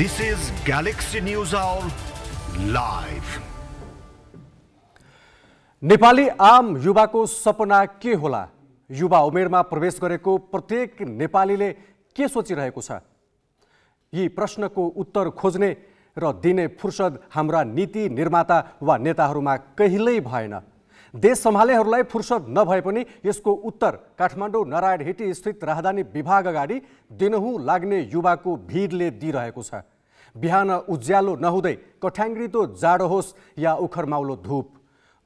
This is Galaxy News Hour live. Nepali आम युवाको सपना के होला युवा उमेरमा प्रवेश गरेको प्रत्येक नेपालीले के सोचिरहेको छ यी प्रश्नको उत्तर खोज्ने र दिने फुर्सद हाम्रा नीति निर्माता वा नेताहरूमा कहिल्यै भएन देश सम्हालेहरूलाई फुर्सद नभए पनि यसको उत्तर काठमाडौँ नारायणहिटी स्थित राहदानी विभाग अगाडि दिनहुँ लाग्ने युवाको भिडले दिइरहेको छ बिहान उज्यालो नहुँदै कठ्याङ्ग्रितो जाडो होस् या उखरमाउलो धुप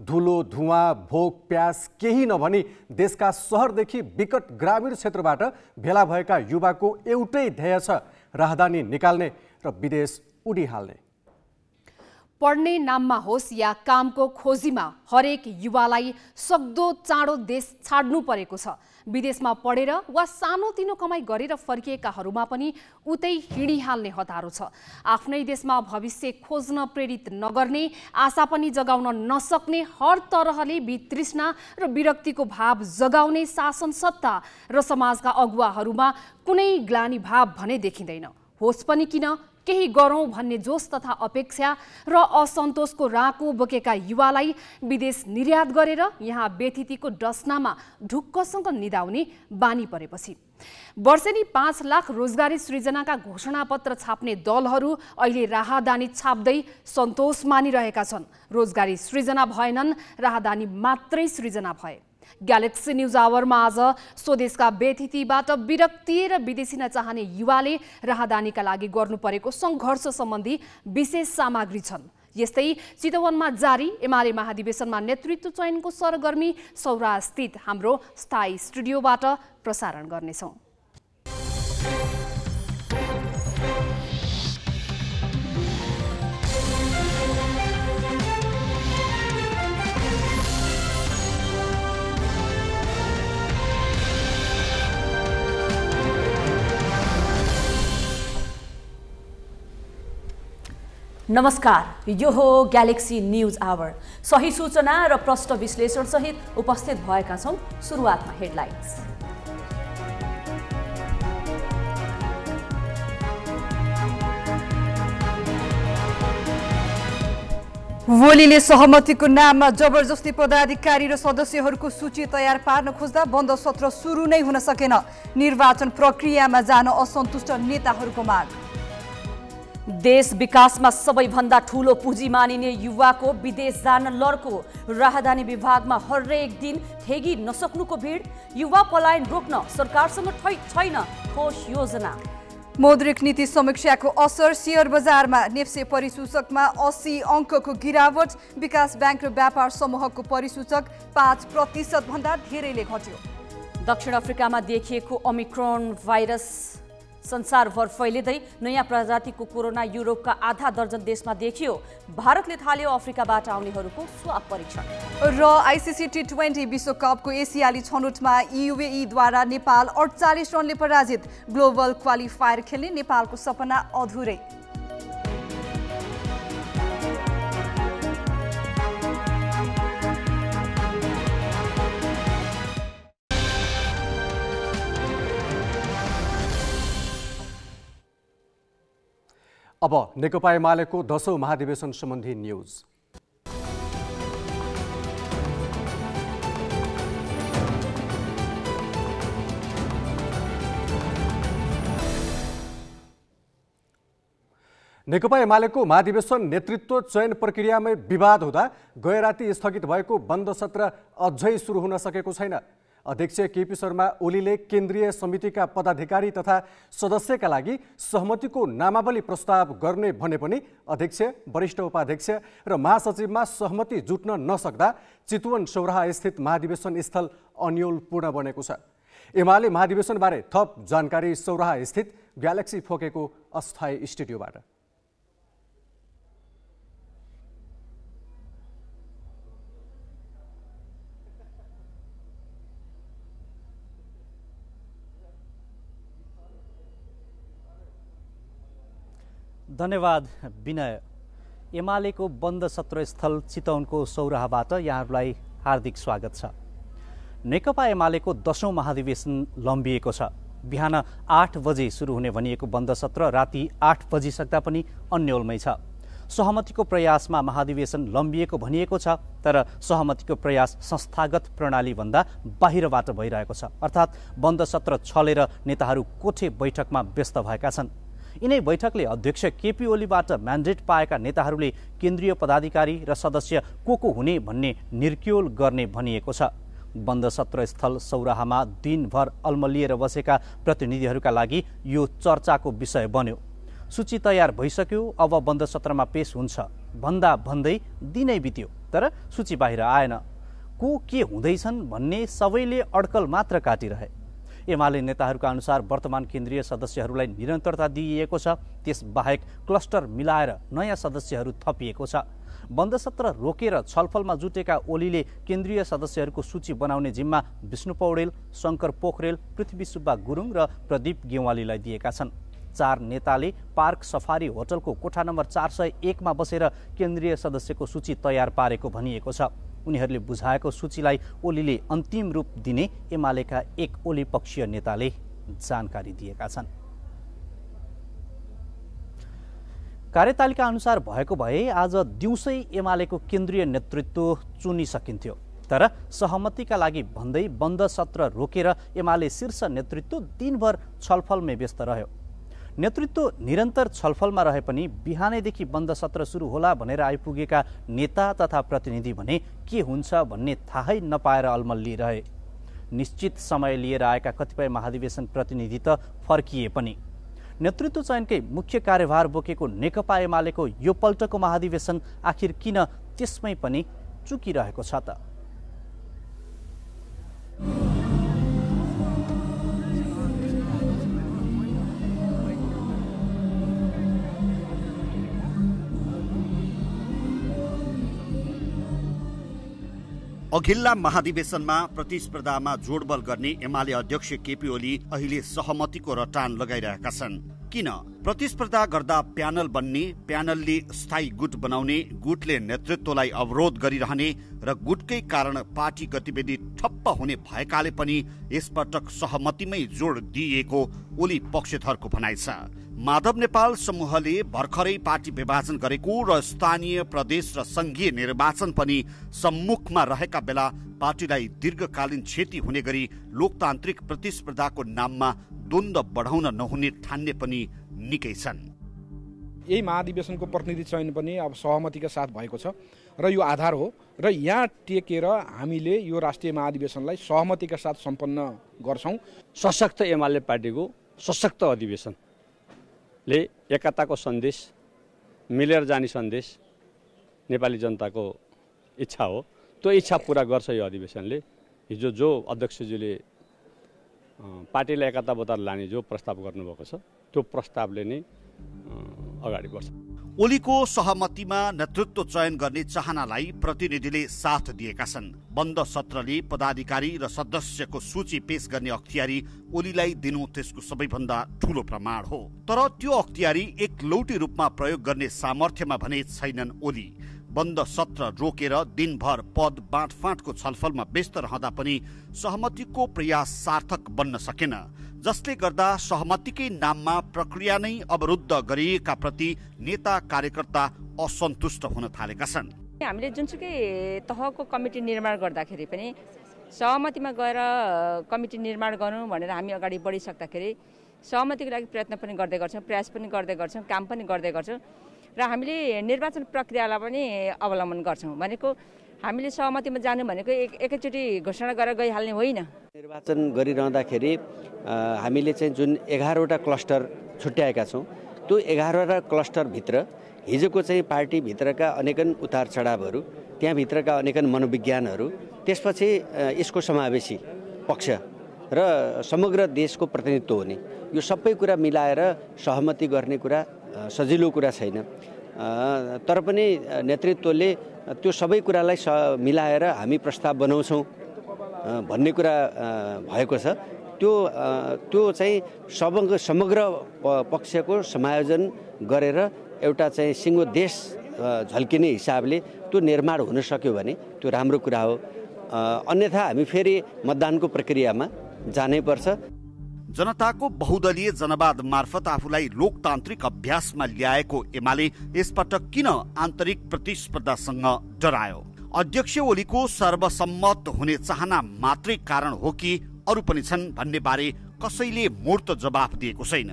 धुलो धुवाँ भोक प्यास केही नभनी देशका सहरदेखि विकट ग्रामीण क्षेत्रबाट भेला भएका युवाको एउटै ध्येय छ राहदानी निकाल्ने र विदेश उडिहाल्ने पढ्ने नाममा होस् या कामको खोजीमा हरेक युवालाई सक्दो चाँडो देश छाड्नु परेको छ विदेशमा पढेर वा सानोतिनो कमाइ गरेर फर्किएकाहरूमा पनि उतै हिँडिहाल्ने हतारो छ आफ्नै देशमा भविष्य खोज्न प्रेरित नगर्ने आशा पनि जगाउन नसक्ने हर तरहले वितृष्णा र विरक्तिको भाव जगाउने शासन सत्ता र समाजका अगुवाहरूमा कुनै ग्लानी भाव भने देखिँदैन होस् पनि किन केही गरौँ भन्ने जोस तथा अपेक्षा र असन्तोषको राको बोकेका युवालाई विदेश निर्यात गरेर यहाँ व्यथितिको डस्नामा ढुक्कसँग निदाउने बानी परेपछि वर्षेनी पाँच लाख रोजगारी सृजनाका घोषणापत्र छाप्ने दलहरू अहिले राहदानी छाप्दै सन्तोष मानिरहेका छन् रोजगारी सृजना भएनन् राहदानी मात्रै सृजना भए ग्यालेक्सी न्युज आवरमा आज स्वदेशका व्यतिथिबाट विरक्ति र विदेशिन चाहने युवाले राहदानीका लागि गर्नु परेको सङ्घर्ष सम्बन्धी विशेष सामग्री छन् यस्तै चितवनमा जारी एमाले महाधिवेशनमा नेतृत्व चयनको सरगर्मी सौरास्थित हाम्रो स्थायी स्टुडियोबाट प्रसारण गर्नेछौँ नमस्कार यो हो ग्यालेक्सी न्युज आवर सही सूचना र प्रष्ट सहित उपस्थित भएका छौँ सुरुवातमा हेडलाइन्स भोलिले सहमतिको नाममा जबरजस्ती पदाधिकारी र सदस्यहरूको सूची तयार पार्न खोज्दा बन्द सत्र सुरु नै हुन सकेन निर्वाचन प्रक्रियामा जान असन्तुष्ट नेताहरूको माग देश विकासमा सबैभन्दा ठुलो पुँजी मानिने युवाको विदेश जान लड्को राहदानी विभागमा हरेक दिन ठेगी नसक्नुको भिड युवा पलायन रोक्न सरकारसँग छैन ठोस योजना मौद्रिक नीति समीक्षाको असर सेयर बजारमा नेप्से परिसूचकमा अस्सी अङ्कको गिरावट विकास ब्याङ्क र व्यापार समूहको परिसूचक पाँच प्रतिशतभन्दा धेरैले घट्यो दक्षिण अफ्रिकामा देखिएको ओमिक्रोन भाइरस संसारभर फैलिँदै नयाँ प्रजातिको कोरोना युरोपका आधा दर्जन देशमा देखियो भारतले थाल्यो अफ्रिकाबाट आउनेहरूको स्वाप परीक्षण र आइसिसी टी ट्वेन्टी विश्वकपको एसियाली छनौटमा युएईद्वारा नेपाल अडचालिस रनले पराजित ग्लोबल क्वालिफायर खेल्ने नेपालको सपना अधुरै अब नेकपा एमालेको दसौँ महाधिवेशन सम्बन्धी न्युज नेकपा एमालेको महाधिवेशन नेतृत्व चयन प्रक्रियामै विवाद हुँदा गैराती स्थगित भएको बन्द सत्र अझै सुरु हुन सकेको छैन अध्यक्ष केपी शर्मा ओलीले केन्द्रीय समितिका पदाधिकारी तथा सदस्यका लागि सहमतिको नामावली प्रस्ताव गर्ने भने पनि अध्यक्ष वरिष्ठ उपाध्यक्ष र महासचिवमा सहमति जुट्न नसक्दा चितवन सौराहास्थित महाधिवेशन स्थल अन्यलपूर्ण बनेको छ एमाले महाधिवेशनबारे थप जानकारी सौराहास्थित ग्यालेक्सी फोकेको अस्थायी स्टुडियोबाट धन्यवाद विनय एमालेको बन्द सत्र स्थल चितौनको सौराहबाट यहाँहरूलाई हार्दिक स्वागत छ नेकपा एमालेको दसौँ महाधिवेशन लम्बिएको छ बिहान आठ बजे सुरु हुने भनिएको बन्द सत्र राति आठ बजिसक्दा पनि अन्यलमै छ सहमतिको प्रयासमा महाधिवेशन लम्बिएको भनिएको छ तर सहमतिको प्रयास संस्थागत प्रणालीभन्दा बाहिरबाट भइरहेको छ अर्थात् बन्द सत्र छलेर नेताहरू कोठे बैठकमा व्यस्त भएका छन् यिनै बैठकले अध्यक्ष केपी ओलीबाट म्यान्डेट पाएका नेताहरूले केन्द्रीय पदाधिकारी र सदस्य को को हुने भन्ने निर्क्योल गर्ने भनिएको छ बन्द सत्र स्थल सौराहामा दिनभर अल्मलिएर बसेका प्रतिनिधिहरूका लागि यो चर्चाको विषय बन्यो सूची तयार भइसक्यो अब बन्द सत्रमा पेश हुन्छ भन्दा भन्दै दिनै बित्यो तर सूची बाहिर आएन को के हुँदैछन् भन्ने सबैले अड्कल मात्र काटिरहे एमाले नेताहरूका अनुसार वर्तमान केन्द्रीय सदस्यहरूलाई निरन्तरता दिइएको छ त्यसबाहेक क्लस्टर मिलाएर नयाँ सदस्यहरू थपिएको छ बन्द सत्र रोकेर छलफलमा जुटेका ओलीले केन्द्रीय सदस्यहरूको सूची बनाउने जिम्मा विष्णु पौडेल शङ्कर पोखरेल पृथ्वी सुब्बा गुरुङ र प्रदीप गेवालीलाई दिएका छन् चार नेताले पार्क सफारी होटलको कोठा नम्बर चार सय एकमा बसेर केन्द्रीय सदस्यको सूची तयार पारेको भनिएको छ उनीहरूले बुझाएको सूचीलाई ओलीले अन्तिम रूप दिने एमालेका एक ओली पक्षीय नेताले जानकारी दिएका छन् कार्यतालिका अनुसार भएको भए आज दिउँसै एमालेको केन्द्रीय नेतृत्व चुनिसकिन्थ्यो तर सहमतिका लागि भन्दै बन्द सत्र रोकेर एमाले शीर्ष नेतृत्व दिनभर छलफलमै व्यस्त रह्यो नेतृत्व निरन्तर छलफलमा रहे पनि बिहानैदेखि बन्द सत्र सुरु होला भनेर आइपुगेका नेता तथा प्रतिनिधि भने के हुन्छ भन्ने थाहै नपाएर लिइरहे निश्चित समय लिएर आएका कतिपय महाधिवेशन प्रतिनिधि त फर्किए पनि नेतृत्व चयनकै मुख्य कार्यभार बोकेको नेकपा एमालेको यो पल्टको महाधिवेशन आखिर किन त्यसमै पनि चुकिरहेको छ त अघिल्ला महाधिवेशनमा प्रतिस्पर्धामा जोडबल गर्ने एमाले अध्यक्ष केपी ओली अहिले सहमतिको रटान लगाइरहेका छन् किन प्रतिस्पर्धा गर्दा प्यानल बन्ने प्यानलले स्थायी गुट बनाउने गुटले नेतृत्वलाई अवरोध गरिरहने र गुटकै कारण पार्टी गतिविधि ठप्प हुने भएकाले पनि यसपटक सहमतिमै जोड दिइएको ओली पक्षधरको भनाइ छ माधव नेपाल समूहले भर्खरै पार्टी विभाजन गरेको र स्थानीय प्रदेश र संघीय निर्वाचन पनि सम्मुखमा रहेका बेला पार्टीलाई दीर्घकालीन क्षति हुने गरी लोकतान्त्रिक प्रतिस्पर्धाको नाममा द्वन्द बढाउन नहुने ठान्ने पनि निकै छन् यही महाधिवेशनको प्रतिनिधि चयन पनि अब सहमतिका साथ भएको छ र यो आधार हो र यहाँ टेकेर हामीले यो राष्ट्रिय महाधिवेशनलाई सहमतिका साथ सम्पन्न गर्छौँ सशक्त एमाले पार्टीको सशक्त अधिवेशन ले एकताको सन्देश मिलेर जाने सन्देश नेपाली जनताको इच्छा हो त्यो इच्छा पुरा गर्छ यो अधिवेशनले हिजो जो अध्यक्षज्यूले पार्टीलाई एकता बताएर लाने जो प्रस्ताव गर्नुभएको छ त्यो प्रस्तावले नै अगाडि बढ्छ ओलीको सहमतिमा नेतृत्व चयन गर्ने चाहनालाई प्रतिनिधिले साथ दिएका छन् बन्द सत्रले पदाधिकारी र सदस्यको सूची पेश गर्ने अख्तियारी ओलीलाई दिनु त्यसको सबैभन्दा ठूलो प्रमाण हो तर त्यो अख्तियारी एकलौटी रूपमा प्रयोग गर्ने सामर्थ्यमा भने छैनन् ओली बन्द सत्र रोकेर दिनभर पद बाँडफाँटको छलफलमा व्यस्त रहँदा पनि सहमतिको प्रयास सार्थक बन्न सकेन जसले गर्दा सहमतिकै नाममा प्रक्रिया नै अवरुद्ध गरिएका प्रति नेता कार्यकर्ता असन्तुष्ट हुन थालेका छन् हामीले जुनसुकै तहको कमिटी निर्माण गर्दाखेरि पनि सहमतिमा गएर कमिटी निर्माण गरौँ भनेर हामी अगाडि बढिसक्दाखेरि सहमतिको लागि प्रयत्न पनि गर्दै गर्छौँ प्रयास पनि गर्दै गर्छौँ काम पनि गर्दै गर्छौँ र हामीले निर्वाचन प्रक्रियालाई पनि अवलम्बन गर्छौँ भनेको हामीले सहमतिमा जानु भनेको एक एकैचोटि घोषणा गरेर गइहाल्ने होइन निर्वाचन गरिरहँदाखेरि हामीले चाहिँ जुन एघारवटा क्लस्टर छुट्याएका छौँ त्यो एघारवटा क्लस्टरभित्र हिजोको चाहिँ पार्टीभित्रका अनेकन उतार चढावहरू त्यहाँभित्रका अनेकन मनोविज्ञानहरू त्यसपछि यसको समावेशी पक्ष र समग्र देशको प्रतिनिधित्व हुने यो सबै कुरा मिलाएर सहमति गर्ने कुरा सजिलो कुरा छैन तर पनि नेतृत्वले त्यो सबै कुरालाई स मिलाएर हामी प्रस्ताव बनाउँछौँ भन्ने कुरा भएको छ त्यो त्यो चाहिँ सब समग्र पक्षको समायोजन गरेर एउटा चाहिँ सिङ्गो देश झल्किने हिसाबले त्यो निर्माण हुन सक्यो भने त्यो राम्रो कुरा हो अन्यथा हामी फेरि मतदानको प्रक्रियामा जानैपर्छ जनताको बहुदलीय जनवाद मार्फत आफूलाई लोकतान्त्रिक अभ्यासमा ल्याएको एमाले यसपटक किन आन्तरिक प्रतिस्पर्धासँग डरायो अध्यक्ष ओलीको सर्वसम्मत हुने चाहना मात्रै कारण हो कि अरू पनि छन् भन्ने बारे कसैले मूर्त जवाफ दिएको छैन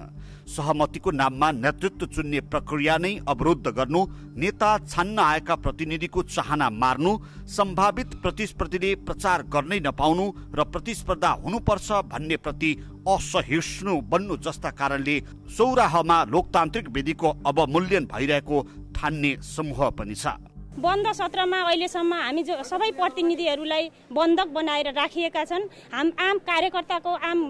सहमतिको नाममा नेतृत्व चुन्ने प्रक्रिया नै अवरुद्ध गर्नु नेता छान्न आएका प्रतिनिधिको चाहना मार्नु सम्भावित प्रतिस्पर्धीले प्रचार गर्नै नपाउनु र प्रतिस्पर्धा हुनुपर्छ भन्ने प्रति असहिष्णु बन्नु जस्ता कारणले सौराहमा लोकतान्त्रिक विधिको अवमूल्यन भइरहेको ठान्ने समूह पनि छ बन्द सत्रमा अहिलेसम्म हामी जो सबै प्रतिनिधिहरूलाई बन्धक बनाएर राखिएका छन् हाम आम कार्यकर्ताको आम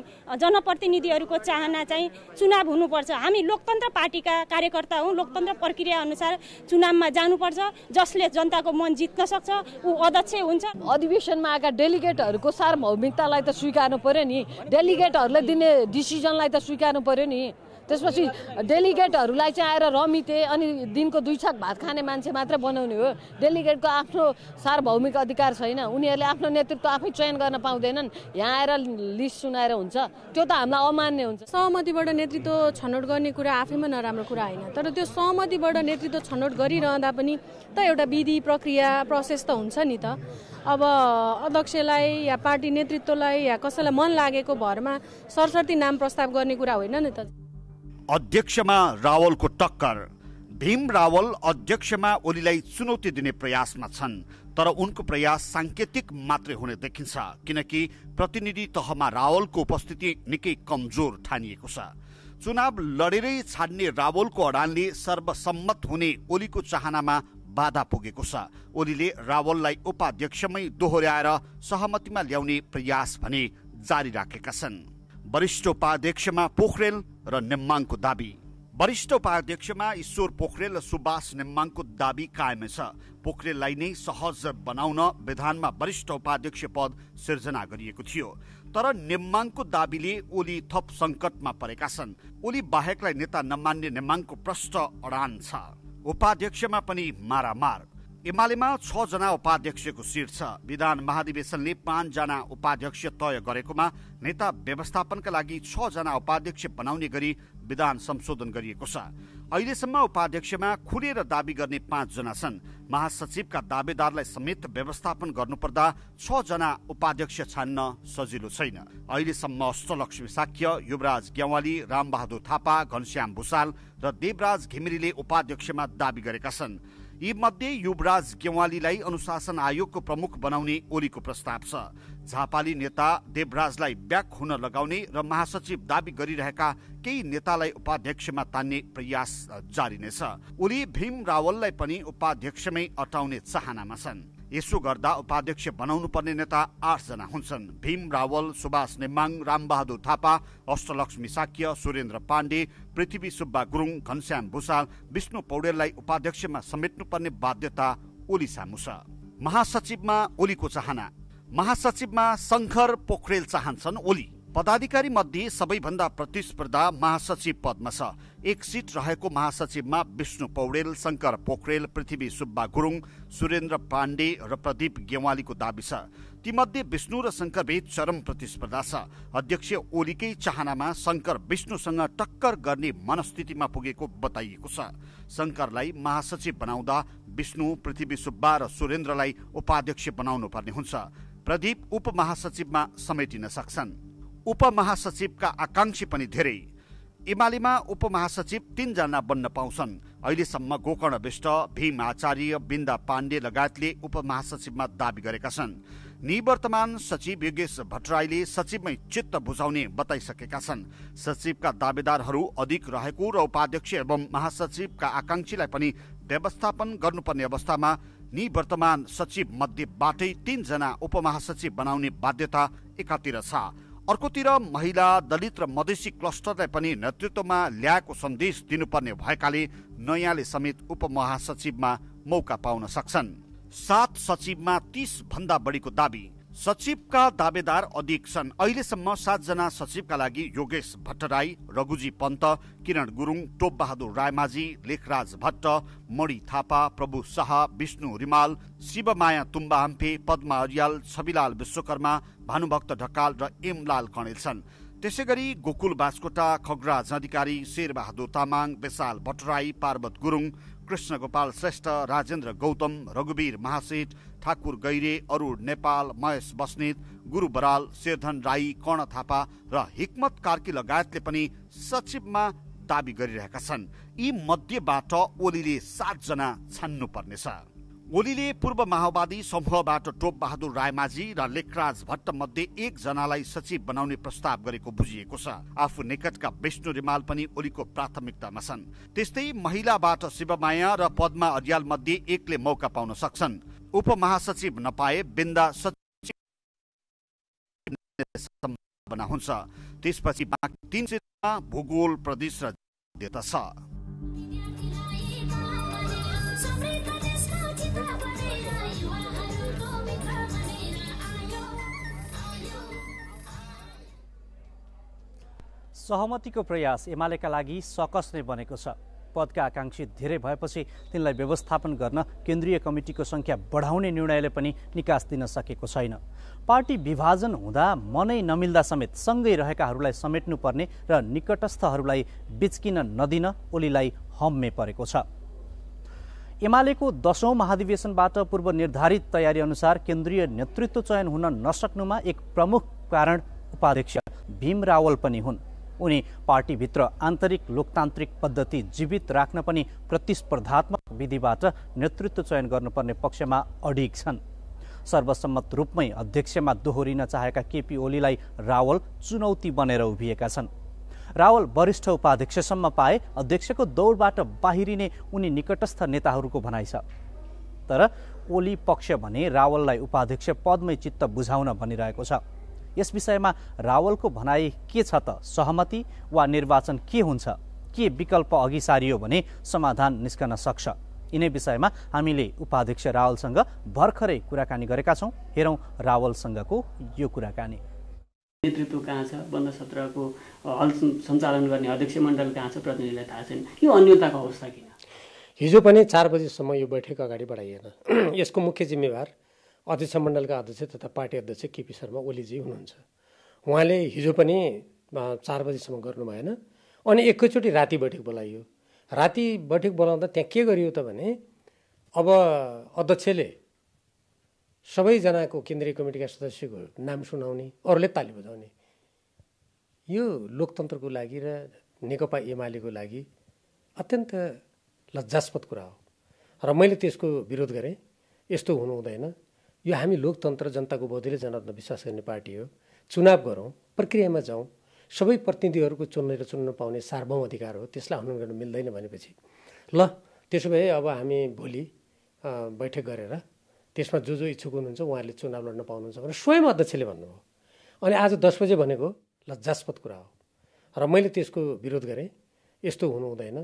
जनप्रतिनिधिहरूको चाहना चाहिँ चुनाव हुनुपर्छ हामी लोकतन्त्र पार्टीका कार्यकर्ता हौँ लोकतन्त्र प्रक्रिया अनुसार चुनावमा जानुपर्छ जसले जनताको मन जित्न सक्छ ऊ अध्यक्ष हुन्छ अधिवेशनमा आएका डेलिगेटहरूको सार्वभौमिकतालाई त स्वीकार्नु पर्यो नि डेलिगेटहरूले दिने डिसिजनलाई त स्वीकार्नु पर्यो नि त्यसपछि डेलिगेटहरूलाई चाहिँ आएर रमिते अनि दिनको दुई छाक भात खाने मान्छे मात्र बनाउने हो डेलिगेटको आफ्नो सार्वभौमिक अधिकार छैन उनीहरूले आफ्नो नेतृत्व आफै चयन गर्न पाउँदैनन् यहाँ आएर लिस्ट सुनाएर हुन्छ त्यो त हामीलाई अमान्य हुन्छ सहमतिबाट नेतृत्व छनौट गर्ने कुरा आफैमा नराम्रो कुरा होइन तर त्यो सहमतिबाट नेतृत्व छनौट गरिरहँदा पनि त एउटा विधि प्रक्रिया प्रोसेस त हुन्छ नि त अब अध्यक्षलाई या पार्टी नेतृत्वलाई या कसैलाई मन लागेको भरमा सरस्वती नाम प्रस्ताव गर्ने कुरा होइन नि त अध्यक्षमा रावलको टक्कर भीम रावल अध्यक्षमा ओलीलाई चुनौती दिने प्रयासमा छन् तर उनको प्रयास साङ्केतिक मात्रै हुने देखिन्छ किनकि प्रतिनिधि तहमा रावलको उपस्थिति निकै कमजोर ठानिएको छ चुनाव लडेरै छाड्ने रावलको अडानले सर्वसम्मत हुने ओलीको चाहनामा बाधा पुगेको छ ओलीले रावललाई उपाध्यक्षमै दोहोऱ्याएर सहमतिमा ल्याउने प्रयास भने जारी राखेका छन् वरिष्ठ उपाध्यक्षमा पोखरेल र नेम्माङको दाबी वरिष्ठ उपाध्यक्षमा ईश्वर पोखरेल र सुबास नेम्माङको दावी कायमै छ पोखरेललाई नै सहज बनाउन विधानमा वरिष्ठ उपाध्यक्ष पद सिर्जना गरिएको थियो तर नेम्माङको दाबीले ओली थप सङ्कटमा परेका छन् ओली बाहेकलाई नेता नमान्ने नेम्माङको प्रष्ट अडान छ उपाध्यक्षमा पनि मारामार एमालेमा छजना उपाध्यक्षको सिट छ विधान महाधिवेशनले पाँचजना उपाध्यक्ष तय गरेकोमा नेता व्यवस्थापनका लागि छजना उपाध्यक्ष बनाउने गरी विधान संशोधन गरिएको छ अहिलेसम्म उपाध्यक्षमा खुलेर दावी गर्ने पाँचजना छन् महासचिवका दावेदारलाई समेत व्यवस्थापन गर्नुपर्दा छजना उपाध्यक्ष छान्न सजिलो छैन अहिलेसम्म अष्टलक्ष्मी साक्य युवराज ग्यावाली रामबहादुर थापा घनश्याम भूषाल र देवराज घिमिरेले उपाध्यक्षमा दावी गरेका छन् यीमध्ये युवराज गेवालीलाई अनुशासन आयोगको प्रमुख बनाउने ओलीको प्रस्ताव छ झापाली नेता देवराजलाई ब्याक हुन लगाउने र महासचिव दावी गरिरहेका केही नेतालाई उपाध्यक्षमा तान्ने प्रयास जारी नै छ ओली भीम रावललाई पनि उपाध्यक्षमै अटाउने चाहनामा छन् यसो गर्दा उपाध्यक्ष बनाउनुपर्ने नेता आठजना हुन्छन् भीम रावल सुभाष नेमाङ रामबहादुर थापा अष्टलक्ष्मी साक्य सुरेन्द्र पाण्डे पृथ्वी सुब्बा गुरुङ घनश्याम भूषाल विष्णु पौडेललाई उपाध्यक्षमा समेट्नुपर्ने बाध्यता ओली सामु छ महासचिवमा ओलीको चाहना महासचिवमा शङ्कर पोखरेल चाहन्छन् ओली पदाधिकारी मध्ये सबैभन्दा प्रतिस्पर्धा महासचिव पदमा छ एक सिट रहेको महासचिवमा विष्णु पौडेल शङ्कर पोखरेल पृथ्वी सुब्बा गुरुङ सुरेन्द्र पाण्डे र प्रदीप गेवालीको दावी छ तीमध्ये विष्णु र शङ्करबीच चरम प्रतिस्पर्धा छ अध्यक्ष ओलीकै चाहनामा शङ्कर विष्णुसँग टक्कर गर्ने मनस्थितिमा पुगेको बताइएको छ शङ्करलाई महासचिव बनाउँदा विष्णु पृथ्वी सुब्बा र सुरेन्द्रलाई उपाध्यक्ष बनाउनु पर्ने हुन्छ प्रदीप उपमहासचिवमा समेटिन सक्छन् उपमहासचिवका आकाङ्क्षी पनि धेरै इमालीमा उपमहासचिव तीनजना बन्न पाउँछन् अहिलेसम्म गोकर्ण विष्ट भीम आचार्य बिन्दा पाण्डे लगायतले उपमहासचिवमा दावी गरेका छन् निवर्तमान सचिव योगेश भट्टराईले सचिवमै चित्त बुझाउने बताइसकेका छन् सचिवका दावेदारहरू अधिक रहेको र उपाध्यक्ष एवं महासचिवका आकाङ्क्षीलाई पनि व्यवस्थापन गर्नुपर्ने अवस्थामा निवर्तमान सचिव मध्येबाटै तीनजना उपमहासचिव बनाउने बाध्यता एकातिर छ अर्कोतिर महिला दलित र मधेसी क्लस्टरलाई पनि नेतृत्वमा ल्याएको सन्देश दिनुपर्ने भएकाले नयाँले समेत उपमहासचिवमा मौका पाउन सक्छन् सात सचिवमा तीस भन्दा बढीको दावी सचिवका दावेदार अधिक छन् अहिलेसम्म सातजना सचिवका लागि योगेश भट्टराई रघुजी पन्त किरण गुरुङ टोपबहादुर रायमाझी लेखराज भट्ट मणि थापा प्रभु शाह विष्णु रिमाल शिवमाया तुम्बाम्फे पद्मा अरियाल छविलाल विश्वकर्मा भानुभक्त ढकाल र एमलाल कणेल छन् त्यसै गरी गोकुल बास्कोटा खगराज अधिकारी शेरबहादुर तामाङ विशाल भट्टराई पार्वत गुरुङ कृष्ण गोपाल श्रेष्ठ राजेन्द्र गौतम रघुवीर महासेठ ठाकुर गैरे अरू नेपाल महेश बस्नेत गुरु बराल शेरधन राई कर्ण थापा र हिक्मत कार्की लगायतले पनि सचिवमा दावी गरिरहेका छन् यी मध्येबाट ओलीले सातजना पर्नेछ ओलीले पूर्व माओवादी समूहबाट टोप बहादुर रायमाझी र लेखराज भट्ट मध्ये एकजनालाई सचिव बनाउने प्रस्ताव गरेको बुझिएको छ आफू निकटका विष्णु रिमाल पनि ओलीको प्राथमिकतामा छन् त्यस्तै महिलाबाट शिवमाया र पद्मा अर्याल मध्ये एकले मौका पाउन सक्छन् उपमहासचिव नपाए बिन्दा सचिव हुन्छ त्यसपछि बाँकी तिन क्षेत्रमा भूगोल प्रदेश र देता छ सहमतिको प्रयास एमालेका लागि सकस नै बनेको छ पदका आकाङ्क्षी धेरै भएपछि तिनलाई व्यवस्थापन गर्न केन्द्रीय कमिटीको सङ्ख्या बढाउने निर्णयले पनि निकास दिन सकेको छैन पार्टी विभाजन हुँदा मनै नमिल्दा समेत सँगै रहेकाहरूलाई समेट्नुपर्ने र निकटस्थहरूलाई बिचकिन नदिन ओलीलाई हम्मे परेको छ एमालेको दशौँ महाधिवेशनबाट पूर्व निर्धारित तयारी अनुसार केन्द्रीय नेतृत्व चयन हुन नसक्नुमा एक प्रमुख कारण उपाध्यक्ष भीम रावल पनि हुन् उनी पार्टीभित्र आन्तरिक लोकतान्त्रिक पद्धति जीवित राख्न पनि प्रतिस्पर्धात्मक विधिबाट नेतृत्व चयन गर्नुपर्ने पक्षमा अडिग छन् सर्वसम्मत रूपमै अध्यक्षमा दोहोरिन चाहेका केपी ओलीलाई रावल चुनौती बनेर उभिएका छन् रावल वरिष्ठ उपाध्यक्षसम्म पाए अध्यक्षको दौडबाट बाहिरिने उनी निकटस्थ नेताहरूको भनाइ छ तर ओली पक्ष भने रावललाई उपाध्यक्ष पदमै चित्त बुझाउन भनिरहेको छ यस विषयमा रावलको भनाइ के छ त सहमति वा निर्वाचन के हुन्छ के विकल्प अघि सारियो भने समाधान निस्कन सक्छ यिनै विषयमा हामीले उपाध्यक्ष रावलसँग भर्खरै कुराकानी गरेका छौँ हेरौँ रावलसँगको यो कुराकानी नेतृत्व कहाँ छ बन्द सत्रको हल सञ्चालन गर्ने अध्यक्ष मण्डल कहाँ छ प्रतिनिधिलाई थाहा छैन यो अन्यताको अवस्था किन हिजो पनि चार बजीसम्म यो बैठक अगाडि बढाइएन यसको मुख्य जिम्मेवार अध्यक्ष मण्डलका अध्यक्ष तथा पार्टी अध्यक्ष केपी शर्मा ओलीजी हुनुहुन्छ उहाँले हिजो पनि चार बजीसम्म गर्नु भएन अनि एकैचोटि राति बैठक बोलाइयो राति बैठक बोलाउँदा त्यहाँ के गरियो त भने अब अध्यक्षले सबैजनाको केन्द्रीय कमिटीका सदस्यको नाम सुनाउने अरूले ताली बजाउने यो लोकतन्त्रको लागि र नेकपा एमालेको लागि अत्यन्त लज्जास्पद कुरा हो र मैले त्यसको विरोध गरेँ यस्तो हुनु हुँदैन यो हामी लोकतन्त्र जनताको बौद्धले जनतामा विश्वास गर्ने पार्टी हो चुनाव गरौँ प्रक्रियामा जाउँ सबै प्रतिनिधिहरूको चुनेर चुन्न पाउने सार्वभौम अधिकार हो त्यसलाई हनन गर्नु मिल्दैन भनेपछि ल त्यसो भए अब हामी भोलि बैठक गरेर त्यसमा जो जो इच्छुक हुनुहुन्छ उहाँहरूले चुनाव लड्न पाउनुहुन्छ भनेर स्वयं अध्यक्षले भन्नुभयो अनि आज दस बजे भनेको लज्जास्पद कुरा हो र मैले त्यसको विरोध गरेँ यस्तो हुनु हुँदैन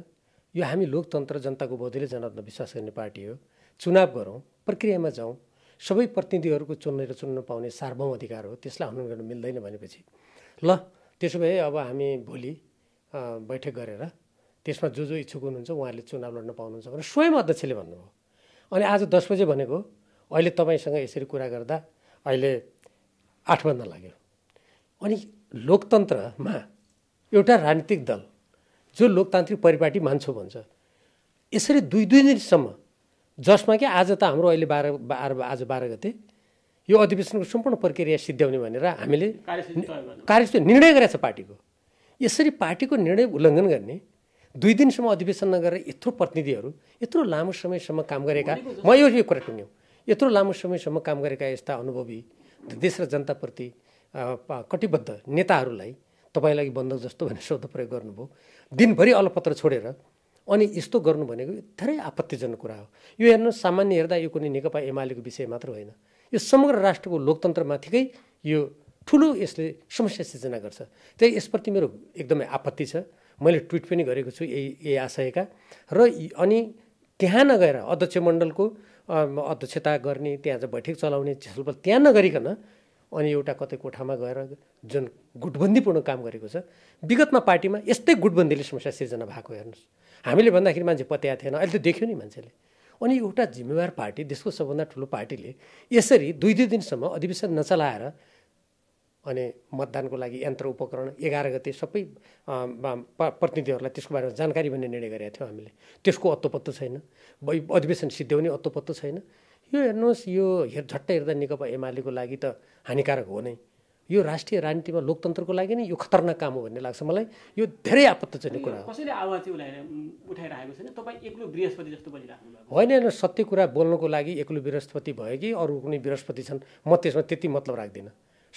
यो हामी लोकतन्त्र जनताको बौद्धले जनतामा विश्वास गर्ने पार्टी हो चुनाव गरौँ प्रक्रियामा जाउँ सबै प्रतिनिधिहरूको र चुन्न पाउने सार्वभौम अधिकार हो त्यसलाई हनन गर्न मिल्दैन भनेपछि ल त्यसो भए अब हामी भोलि बैठक गरेर त्यसमा जो जो इच्छुक हुनुहुन्छ उहाँहरूले चुनाव लड्न पाउनुहुन्छ भनेर स्वयं अध्यक्षले भन्नुभयो अनि आज दस बजे भनेको अहिले तपाईँसँग यसरी कुरा गर्दा अहिले आठ बज्न लाग्यो अनि लोकतन्त्रमा एउटा राजनीतिक दल जो लोकतान्त्रिक परिपाटी मान्छो भन्छ यसरी दुई दुई दिनसम्म जसमा कि आज त हाम्रो अहिले बाह्र बाह्र आज बाह्र गते यो अधिवेशनको सम्पूर्ण प्रक्रिया सिद्ध्याउने भनेर हामीले कार्य निर्णय गरेको छ पार्टीको यसरी पार्टीको निर्णय उल्लङ्घन गर्ने दुई दिनसम्म अधिवेशन नगरेर यत्रो प्रतिनिधिहरू यत्रो लामो समयसम्म काम गरेका म यो कुरा टुङ्ग्यौँ यत्रो लामो समयसम्म काम गरेका यस्ता अनुभवी देश र जनताप्रति कटिबद्ध नेताहरूलाई तपाईँलाई बन्दक जस्तो भनेर शब्द प्रयोग गर्नुभयो दिनभरि अलपत्र छोडेर अनि यस्तो गर्नु भनेको धेरै आपत्तिजनक कुरा हो यो हेर्नु सामान्य हेर्दा यो कुनै नेकपा एमालेको विषय मात्र होइन यो समग्र राष्ट्रको लोकतन्त्रमाथिकै यो ठुलो यसले समस्या सिर्जना गर्छ त्यही यसप्रति मेरो एकदमै आपत्ति छ मैले ट्विट पनि गरेको छु यही यही आशयका र अनि त्यहाँ नगएर अध्यक्ष मण्डलको अध्यक्षता गर्ने त्यहाँ चाहिँ बैठक चलाउने छलफल त्यहाँ नगरिकन अनि एउटा कतै कोठामा गएर जुन गुटबन्दीपूर्ण काम गरेको छ विगतमा पार्टीमा यस्तै गुटबन्दीले समस्या सिर्जना भएको हेर्नुहोस् हामीले भन्दाखेरि मान्छे पत्याएको थिएन अहिले त देख्यो नि मान्छेले अनि एउटा जिम्मेवार पार्टी देशको सबभन्दा ठुलो पार्टीले यसरी दुई दुई दिनसम्म अधिवेशन नचलाएर अनि मतदानको लागि यन्त्र उपकरण एघार गते सबै प्रतिनिधिहरूलाई त्यसको बारेमा जानकारी भन्ने निर्णय गरेका थियौँ हामीले त्यसको अत्तोपत्तो छैन अधिवेशन सिद्ध्याउने अत्तोपत्तो छैन यो हेर्नुहोस् यो हेर झट्ट हेर्दा नेकपा एमालेको लागि त हानिकारक हो नै यो राष्ट्रिय राजनीतिमा लोकतन्त्रको लागि नै यो खतरनाक काम हो भन्ने लाग्छ मलाई यो धेरै आपत्तिजनक कुरा हो कसैले आवाज उठाइरहेको छैन होइन होइन सत्य कुरा बोल्नको लागि एक्लो बृहस्पति भयो कि अरू कुनै बृहस्पति छन् म त्यसमा त्यति मतलब राख्दिनँ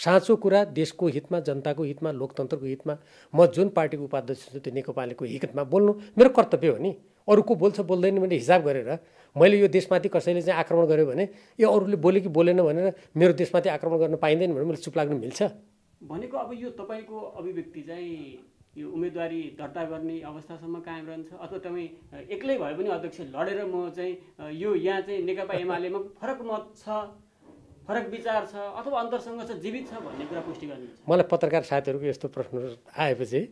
साँचो कुरा देशको हितमा जनताको हितमा लोकतन्त्रको हितमा म जुन पार्टीको उपाध्यक्ष छु त्यो नेकपाको हितमा बोल्नु मेरो कर्तव्य हो नि अरू को बोल्छ बोल्दैन भने हिसाब गरेर मैले यो देशमाथि कसैले चाहिँ आक्रमण गर्यो भने यो अरूले बोले कि बोलेन भनेर मेरो देशमाथि आक्रमण गर्न पाइँदैन भने मलाई चुप लाग्नु मिल्छ भनेको अब यो तपाईँको अभिव्यक्ति चाहिँ यो उम्मेदवारी दर्ता गर्ने अवस्थासम्म कायम रहन्छ अथवा तपाईँ एक्लै भए पनि अध्यक्ष लडेर म चाहिँ यो यहाँ चाहिँ नेकपा एमालेमा फरक मत छ फरक विचार छ अथवा अन्तरसँग छ जीवित छ भन्ने कुरा पुष्टि गर्नुहुन्छ मलाई पत्रकार साथीहरूको यस्तो प्रश्न आएपछि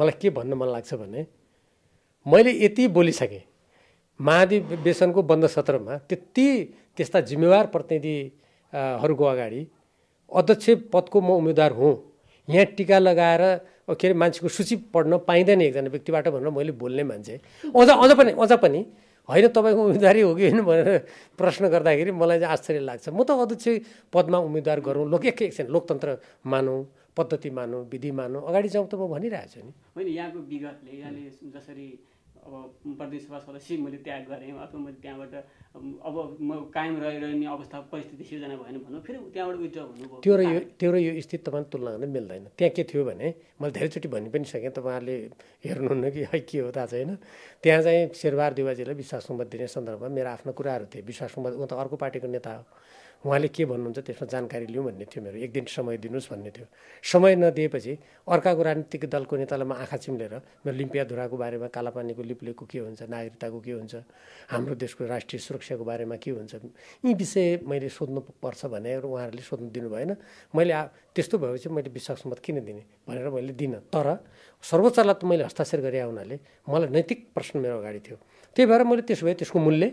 मलाई के भन्न मन लाग्छ भने मैले यति बोलिसकेँ महाधिवेशनको बन्द सत्रमा त्यति त्यस्ता जिम्मेवार प्रतिनिधिहरूको अगाडि अध्यक्ष पदको म उम्मेदवार हुँ यहाँ टिका लगाएर के अरे मान्छेको सूची पढ्न पाइँदैन एकजना व्यक्तिबाट भनेर मैले बोल्ने मान्छे अझ अझ पनि अझ पनि होइन तपाईँको उम्मेदवारी हो कि होइन भनेर प्रश्न गर्दाखेरि मलाई चाहिँ आश्चर्य लाग्छ म त अध्यक्ष पदमा उम्मेदवार गरौँ लोक एक एकछिन लोकतन्त्र मानौँ पद्धति मानौँ विधि मानौँ अगाडि जाउँ त म भनिरहेको छु नि होइन यहाँको विगतले यहाँले जसरी अब प्रदेशवास सदस्य मैले त्याग गरेँ अथवा मैले त्यहाँबाट अब म कायम रहिरहने अवस्था परिस्थिति सिर्जना भएन भनौँ फेरि त्यहाँबाट विथड्र हुनु त्यो र यो त्यो र यो स्थिति तपाईँले तुलना गर्न मिल्दैन त्यहाँ के थियो भने मैले धेरैचोटि भनि पनि सकेँ तपाईँहरूले हेर्नुहुन्न कि है के हो थाहा छैन त्यहाँ चाहिँ शेरबार देवाजीलाई मत दिने सन्दर्भमा मेरो आफ्नो कुराहरू थिए मत उहाँ त अर्को पार्टीको नेता हो उहाँले के भन्नुहुन्छ त्यसमा जानकारी लिउँ भन्ने थियो मेरो एक दिन समय दिनुहोस् भन्ने थियो समय नदिएपछि अर्काको राजनीतिक दलको नेतालाई म आँखा चिम्लेर मेरो लिम्पियाधुराको बारेमा कालापानीको लिप्लेको के हुन्छ नागरिकताको के हुन्छ हाम्रो देशको राष्ट्रिय सुरक्षाको बारेमा के हुन्छ यी विषय मैले सोध्नु पर्छ भने उहाँहरूले सोध्नु दिनु भएन मैले त्यस्तो भएपछि मैले विश्वास मत किन दिने भनेर मैले दिनँ तर सर्वोच्चलाई त मैले हस्ताक्षर गरे आउनाले मलाई नैतिक प्रश्न मेरो अगाडि थियो त्यही भएर मैले त्यसो भए त्यसको मूल्य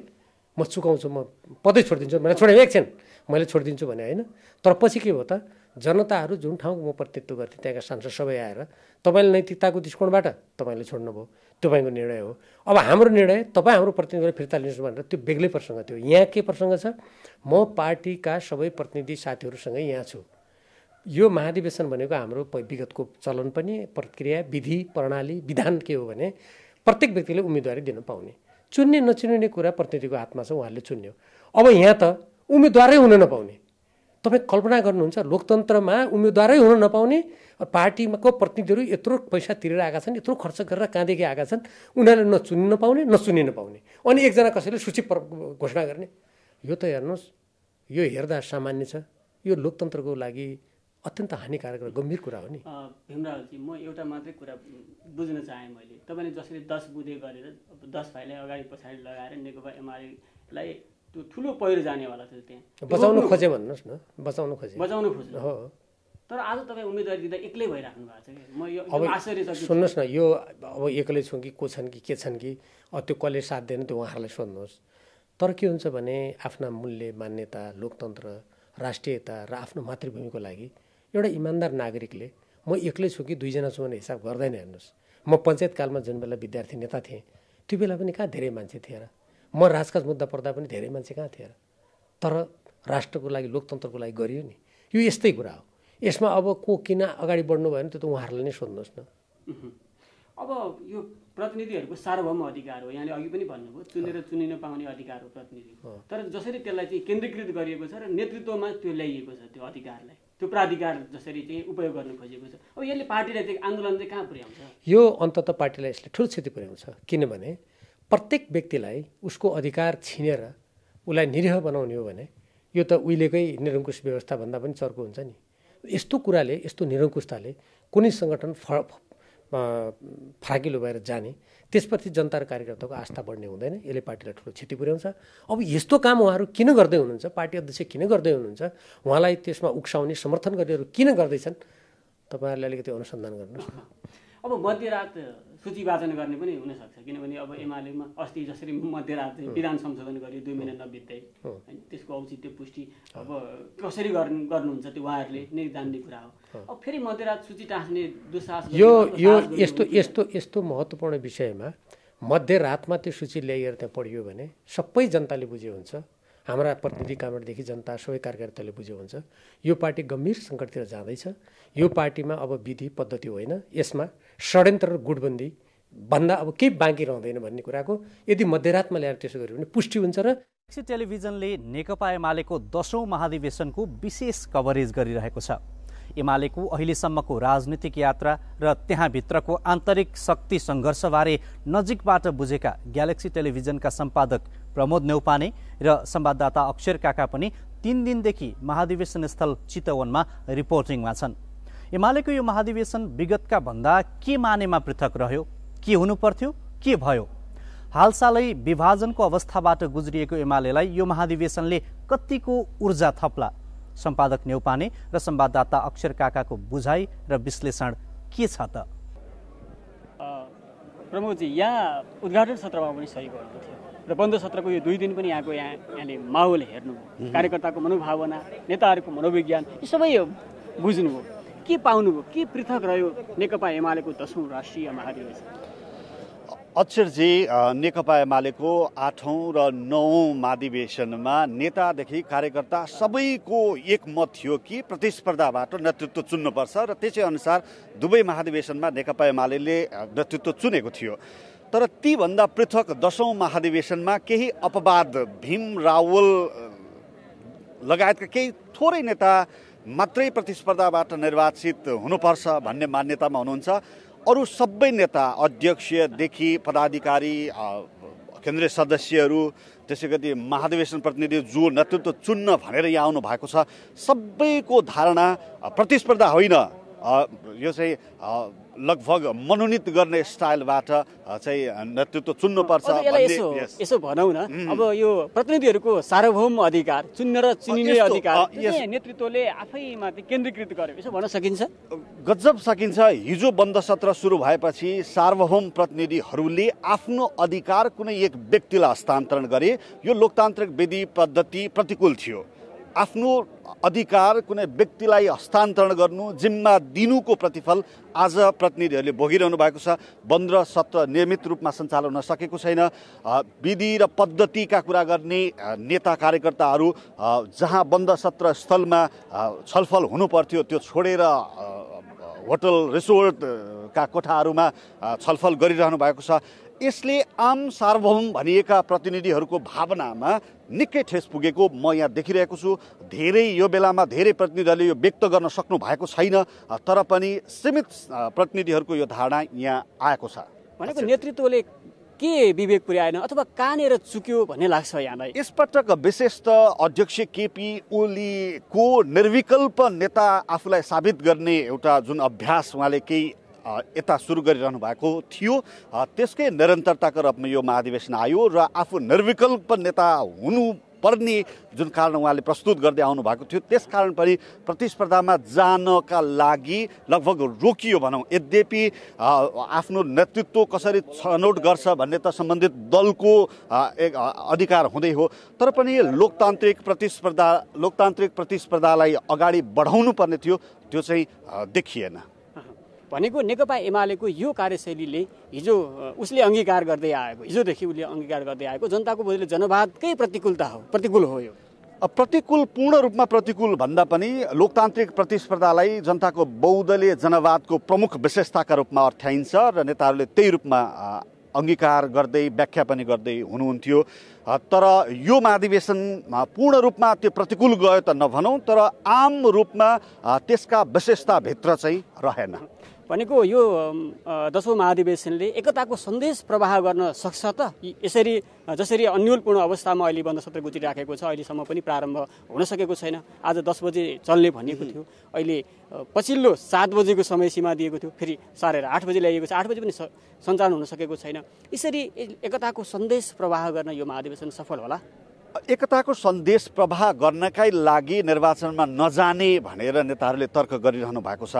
म चुकाउँछु म पदै छोडिदिन्छु मलाई छोडेँ एकछिन मैले छोडिदिन्छु भने होइन तर पछि के हो त जनताहरू जुन ठाउँको म प्रतित्व गर्थेँ त्यहाँका सांसद सबै आएर तपाईँले नैतिकताको दृष्टिकोणबाट तपाईँले छोड्नुभयो तपाईँको निर्णय हो अब हाम्रो निर्णय तपाईँ हाम्रो प्रतिनिधि फिर्ता लिनुहोस् भनेर त्यो बेग्लै प्रसङ्ग थियो यहाँ के प्रसङ्ग छ म पार्टीका सबै प्रतिनिधि साथीहरूसँगै यहाँ छु यो महाधिवेशन भनेको हाम्रो विगतको चलन पनि प्रक्रिया विधि प्रणाली विधान के हो भने प्रत्येक व्यक्तिले उम्मेदवारी दिन पाउने चुन्ने नचुन्ने कुरा प्रतिनिधिको हातमा छ उहाँहरूले चुन्यो अब यहाँ त उम्मेदवारै हुन नपाउने तपाईँ कल्पना गर्नुहुन्छ लोकतन्त्रमा उम्मेदवारै हुन नपाउने पार्टीको प्रतिनिधिहरू यत्रो पैसा तिरेर आएका छन् यत्रो खर्च गरेर कहाँदेखि आएका छन् उनीहरूले नचुनि नपाउने नचुनि नपाउने अनि एकजना कसैले सूची घोषणा गर्ने यो त हेर्नुहोस् यो हेर्दा सामान्य छ यो लोकतन्त्रको लागि अत्यन्त हानिकारक र गम्भीर कुरा हो नि भीमरावजी म एउटा मात्रै कुरा बुझ्न चाहेँ मैले तपाईँले जसरी दस बुधे गरेर दस भाइलाई अगाडि पछाडि लगाएर नेकपा एमालेलाई त्यो ठुलो पहिरो जानेवाला थियो त्यहाँ बचाउनु खोजे भन्नुहोस् न बचाउनु खोजे बचाउनु खोजे हो तर आज तपाईँ उम्मेदवारी दिँदा एक्लै भइराख्नु भएको छ कि म यो आश्चर्य सुन्नुहोस् न यो अब एक्लै छु कि को छन् कि के छन् कि त्यो कसले साथ दिएन त्यो उहाँहरूलाई सोध्नुहोस् तर के हुन्छ भने आफ्ना मूल्य मान्यता लोकतन्त्र राष्ट्रियता र आफ्नो मातृभूमिको लागि एउटा इमान्दार नागरिकले म एक्लै छु कि दुईजना छु भने हिसाब गर्दैन हेर्नुहोस् म पञ्चायतकालमा जुन बेला विद्यार्थी नेता थिएँ त्यो बेला पनि कहाँ धेरै मान्छे थिएँ र म राजकाज मुद्दा पर्दा पनि धेरै मान्छे कहाँ थिएर तर राष्ट्रको लागि लोकतन्त्रको लागि गरियो नि यो यस्तै कुरा हो यसमा अब को किन अगाडि बढ्नु भयो भने त्यो त उहाँहरूले नै सोध्नुहोस् न अब यो प्रतिनिधिहरूको सार्वभौम अधिकार हो यहाँले अघि पनि भन्नुभयो चुनेर चुनिन पाउने अधिकार हो प्रतिनिधि तर जसरी त्यसलाई चाहिँ केन्द्रीकृत गरिएको छ र नेतृत्वमा त्यो ल्याइएको छ त्यो अधिकारलाई त्यो प्राधिकार जसरी चाहिँ उपयोग गर्न खोजिएको छ अब यसले पार्टीलाई चाहिँ आन्दोलन चाहिँ कहाँ पुर्याउँछ यो अन्तत पार्टीलाई यसले ठुलो क्षति पुर्याउँछ किनभने प्रत्येक व्यक्तिलाई उसको अधिकार छिनेर उसलाई निरीह बनाउने हो भने यो त उहिलेकै निरङ्कुश व्यवस्थाभन्दा पनि चर्को हुन्छ नि यस्तो कुराले यस्तो निरङ्कुशताले कुनै सङ्गठन फ फराकिलो भएर जाने त्यसप्रति जनता र कार्यकर्ताको आस्था बढ्ने हुँदैन यसले पार्टीलाई ठुलो क्षति पुर्याउँछ अब यस्तो काम उहाँहरू किन गर्दै हुनुहुन्छ पार्टी अध्यक्ष किन गर्दै हुनुहुन्छ उहाँलाई त्यसमा उक्साउने समर्थन गर्नेहरू किन गर्दैछन् तपाईँहरूले अलिकति अनुसन्धान गर्नुहोस् अब मध्यरात सूचीवाचन गर्ने पनि हुनसक्छ किनभने अब एमालेमा अस्ति जसरी मध्यरात विधान संशोधन गरियो दुई महिना नबित्दै होइन त्यसको औचित्य पुष्टि अब कसरी गर्नु गर्नुहुन्छ त्यो उहाँहरूले नै जान्ने कुरा हो अब फेरि मध्यरात सूची टाँच्ने दुस्साहस यो यो यस्तो यस्तो यस्तो महत्त्वपूर्ण विषयमा मध्यरातमा त्यो सूची ल्याएर त्यहाँ पढियो भने सबै जनताले बुझे हुन्छ हाम्रा प्रतिनिधि कामदेखि जनता सबै कार्यकर्ताले बुझ्यो हुन्छ यो पार्टी गम्भीर सङ्कटतिर जाँदैछ यो पार्टीमा अब विधि पद्धति होइन यसमा षड्यन्त्र र गुटबन्दी भन्दा अब केही बाँकी रहँदैन भन्ने कुराको यदि मध्यरातमा ल्याएर त्यसो गर्यो भने पुष्टि हुन्छ र टेलिभिजनले नेकपा एमालेको दसौँ महाधिवेशनको विशेष कभरेज गरिरहेको छ एमालेको अहिलेसम्मको राजनीतिक यात्रा र त्यहाँभित्रको आन्तरिक शक्ति सङ्घर्षबारे नजिकबाट बुझेका ग्यालेक्सी टेलिभिजनका सम्पादक प्रमोद नेउपाने र संवाददाता अक्षर काका पनि तिन दिनदेखि महाधिवेशन स्थल चितवनमा रिपोर्टिङमा छन् एमालेको यो महाधिवेशन विगतका भन्दा के मानेमा पृथक रह्यो के हुनुपर्थ्यो के भयो हालसालै विभाजनको अवस्थाबाट गुज्रिएको एमालेलाई यो महाधिवेशनले कतिको ऊर्जा थप्ला सम्पादक न्यौपाने र संवाददाता अक्षर काकाको बुझाइ र विश्लेषण के छ त प्रमोदजी यहाँ उद्घाटन सत्रमा पनि सही गर्नु थियो र बन्द सत्रको यो दुई दिन पनि यहाँको यहाँ यहाँले माहौल हेर्नु कार्यकर्ताको मनोभावना नेताहरूको मनोविज्ञान यी सबै बुझ्नुभयो के पाउनुभयो के पृथक रह्यो नेकपा एमालेको दसौँ राष्ट्रिय महाधिवेशन अक्षरजी नेकपा एमालेको आठौँ र नौ महाधिवेशनमा नेतादेखि कार्यकर्ता सबैको एकमत थियो कि प्रतिस्पर्धाबाट नेतृत्व चुन्नुपर्छ र त्यसै अनुसार दुवै महाधिवेशनमा नेकपा एमाले नेतृत्व चुनेको थियो तर तीभन्दा पृथक दसौँ महाधिवेशनमा केही अपवाद भीम रावल लगायतका केही थोरै नेता मात्रै प्रतिस्पर्धाबाट निर्वाचित हुनुपर्छ भन्ने मान्यतामा हुनुहुन्छ अरू सबै नेता अध्यक्षदेखि पदाधिकारी केन्द्रीय सदस्यहरू त्यसै गरी महाधिवेशन प्रतिनिधि जो नेतृत्व चुन्न भनेर यहाँ आउनु भएको छ सबैको धारणा प्रतिस्पर्धा होइन यो चाहिँ लगभग मनोनित गर्ने स्टाइलबाट चाहिँ नेतृत्व चुन्नुपर्छ यसो भनौँ न अब यो प्रतिनिधिहरूको सार्वभौम अधिकार चुन्न र चिनिने अधिकार नेतृत्वले आफैमा केन्द्रीकृत गर्यो यसो भन्न सकिन्छ गजब सकिन्छ हिजो बन्द सत्र सुरु भएपछि सार्वभौम प्रतिनिधिहरूले आफ्नो अधिकार कुनै एक व्यक्तिलाई हस्तान्तरण गरे यो लोकतान्त्रिक विधि पद्धति प्रतिकूल थियो आफ्नो अधिकार कुनै व्यक्तिलाई हस्तान्तरण गर्नु जिम्मा दिनुको प्रतिफल आज प्रतिनिधिहरूले भोगिरहनु भएको छ बन्द सत्र नियमित रूपमा सञ्चालन हुन सकेको छैन विधि र पद्धतिका कुरा गर्ने नेता कार्यकर्ताहरू जहाँ बन्द सत्र स्थलमा छलफल हुनुपर्थ्यो त्यो छोडेर होटल रिसोर्टका कोठाहरूमा छलफल गरिरहनु भएको छ यसले आम सार्वभौम भनिएका प्रतिनिधिहरूको भावनामा निकै ठेस पुगेको म यहाँ देखिरहेको छु धेरै यो बेलामा धेरै प्रतिनिधिहरूले यो व्यक्त गर्न सक्नु भएको छैन तर पनि सीमित प्रतिनिधिहरूको यो धारणा यहाँ आएको छ भनेको नेतृत्वले के विवेक पुर्याएन अथवा कहाँनिर चुक्यो भन्ने लाग्छ यहाँलाई यसपटक विशेष त अध्यक्ष केपी ओलीको निर्विकल्प नेता आफूलाई साबित गर्ने एउटा जुन अभ्यास उहाँले केही यता सुरु गरिरहनु भएको थियो त्यसकै निरन्तरताको रूपमा यो महाधिवेशन आयो र आफू निर्विकल्प नेता हुनु पर्ने जुन कारण उहाँले प्रस्तुत गर्दै आउनु भएको थियो कारण पनि प्रतिस्पर्धामा जानका लागि लगभग रोकियो भनौँ यद्यपि आफ्नो नेतृत्व कसरी छनौट गर्छ भन्ने त सम्बन्धित दलको अधिकार हुँदै हो तर पनि लोकतान्त्रिक प्रतिस्पर्धा लोकतान्त्रिक प्रतिस्पर्धालाई अगाडि बढाउनु पर्ने थियो त्यो चाहिँ देखिएन भनेको नेकपा एमालेको यो कार्यशैलीले हिजो उसले अङ्गीकार गर्दै आएको हिजोदेखि उसले अङ्गीकार गर्दै आएको जनताको बोझले जनवादकै प्रतिकूलता हो प्रतिकूल हो यो प्रतिकूल पूर्ण रूपमा प्रतिकूल भन्दा पनि लोकतान्त्रिक प्रतिस्पर्धालाई जनताको बौद्धले जनवादको प्रमुख विशेषताका रूपमा अर्थ्याइन्छ र नेताहरूले त्यही रूपमा अङ्गीकार गर्दै व्याख्या पनि गर्दै हुनुहुन्थ्यो तर यो महाधिवेशन पूर्ण रूपमा त्यो प्रतिकूल गयो त नभनौँ तर आम रूपमा त्यसका विशेषताभित्र चाहिँ रहेन भनेको यो दसौँ महाधिवेशनले एकताको सन्देश प्रवाह गर्न सक्छ त यसरी जसरी अन्यलपूर्ण अवस्थामा अहिले बन्द सत्र गुजिराखेको छ अहिलेसम्म पनि प्रारम्भ हुन सकेको छैन आज दस बजे चल्ने भनिएको थियो अहिले पछिल्लो सात बजेको समय सीमा दिएको थियो फेरि सारेर आठ बजे ल्याइएको छ आठ बजे पनि सञ्चालन हुन सकेको छैन यसरी एकताको सन्देश प्रवाह गर्न यो महाधिवेशन सफल होला एकताको सन्देश प्रवाह गर्नकै लागि निर्वाचनमा नजाने भनेर नेताहरूले तर्क गरिरहनु भएको छ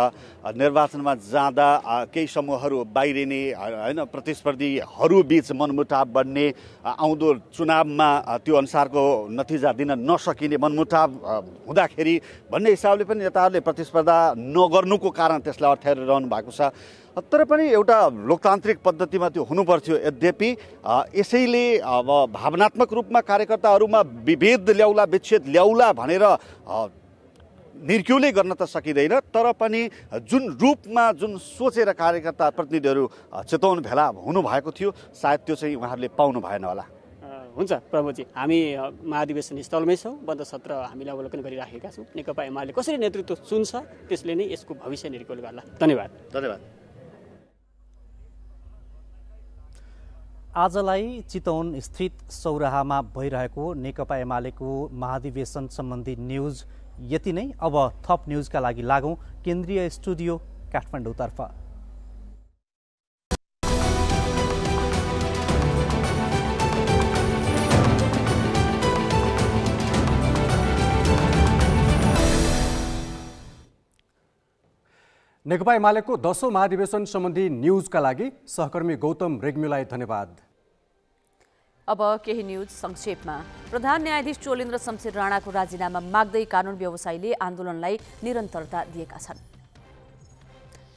निर्वाचनमा जाँदा केही समूहहरू बाहिरिने होइन प्रतिस्पर्धीहरू बिच मनमुटाव बढ्ने आउँदो चुनावमा त्यो अनुसारको नतिजा दिन नसकिने मनमुटाव हुँदाखेरि भन्ने हिसाबले पनि नेताहरूले प्रतिस्पर्धा नगर्नुको कारण त्यसलाई अप्ठ्यारो रहनु भएको छ तर पनि एउटा लोकतान्त्रिक पद्धतिमा त्यो हुनुपर्थ्यो यद्यपि यसैले अब भावनात्मक रूपमा कार्यकर्ताहरूमा विभेद ल्याउला विच्छेद ल्याउला भनेर निर्क्युले गर्न त सकिँदैन तर पनि जुन रूपमा जुन सोचेर कार्यकर्ता प्रतिनिधिहरू चेताउनु भेला हुनुभएको थियो सायद त्यो चाहिँ उहाँहरूले पाउनु भएन होला हुन्छ प्रभुजी हामी महाधिवेशन स्थलमै छौँ बन्द सत्र हामीले अवलोकन गरिराखेका छौँ नेकपा एमाले कसरी नेतृत्व चुन्छ त्यसले नै यसको भविष्य निर्कुल गर्ला धन्यवाद धन्यवाद आजलाई चितौन स्थित सौराहामा भइरहेको नेकपा एमालेको महाधिवेशन सम्बन्धी न्युज यति नै अब थप न्युजका लागि लागौँ केन्द्रीय स्टुडियो काठमाडौँतर्फ नेकपा एमालेको दसौँ महाधिवेशन सम्बन्धी न्युजका लागि सहकर्मी गौतम रेग्मीलाई धन्यवाद अब केही न्युज संक्षेपमा प्रधान न्यायाधीश चोलेन्द्र शमशेर राणाको राजीनामा माग्दै कानुन व्यवसायीले आन्दोलनलाई निरन्तरता दिएका छन्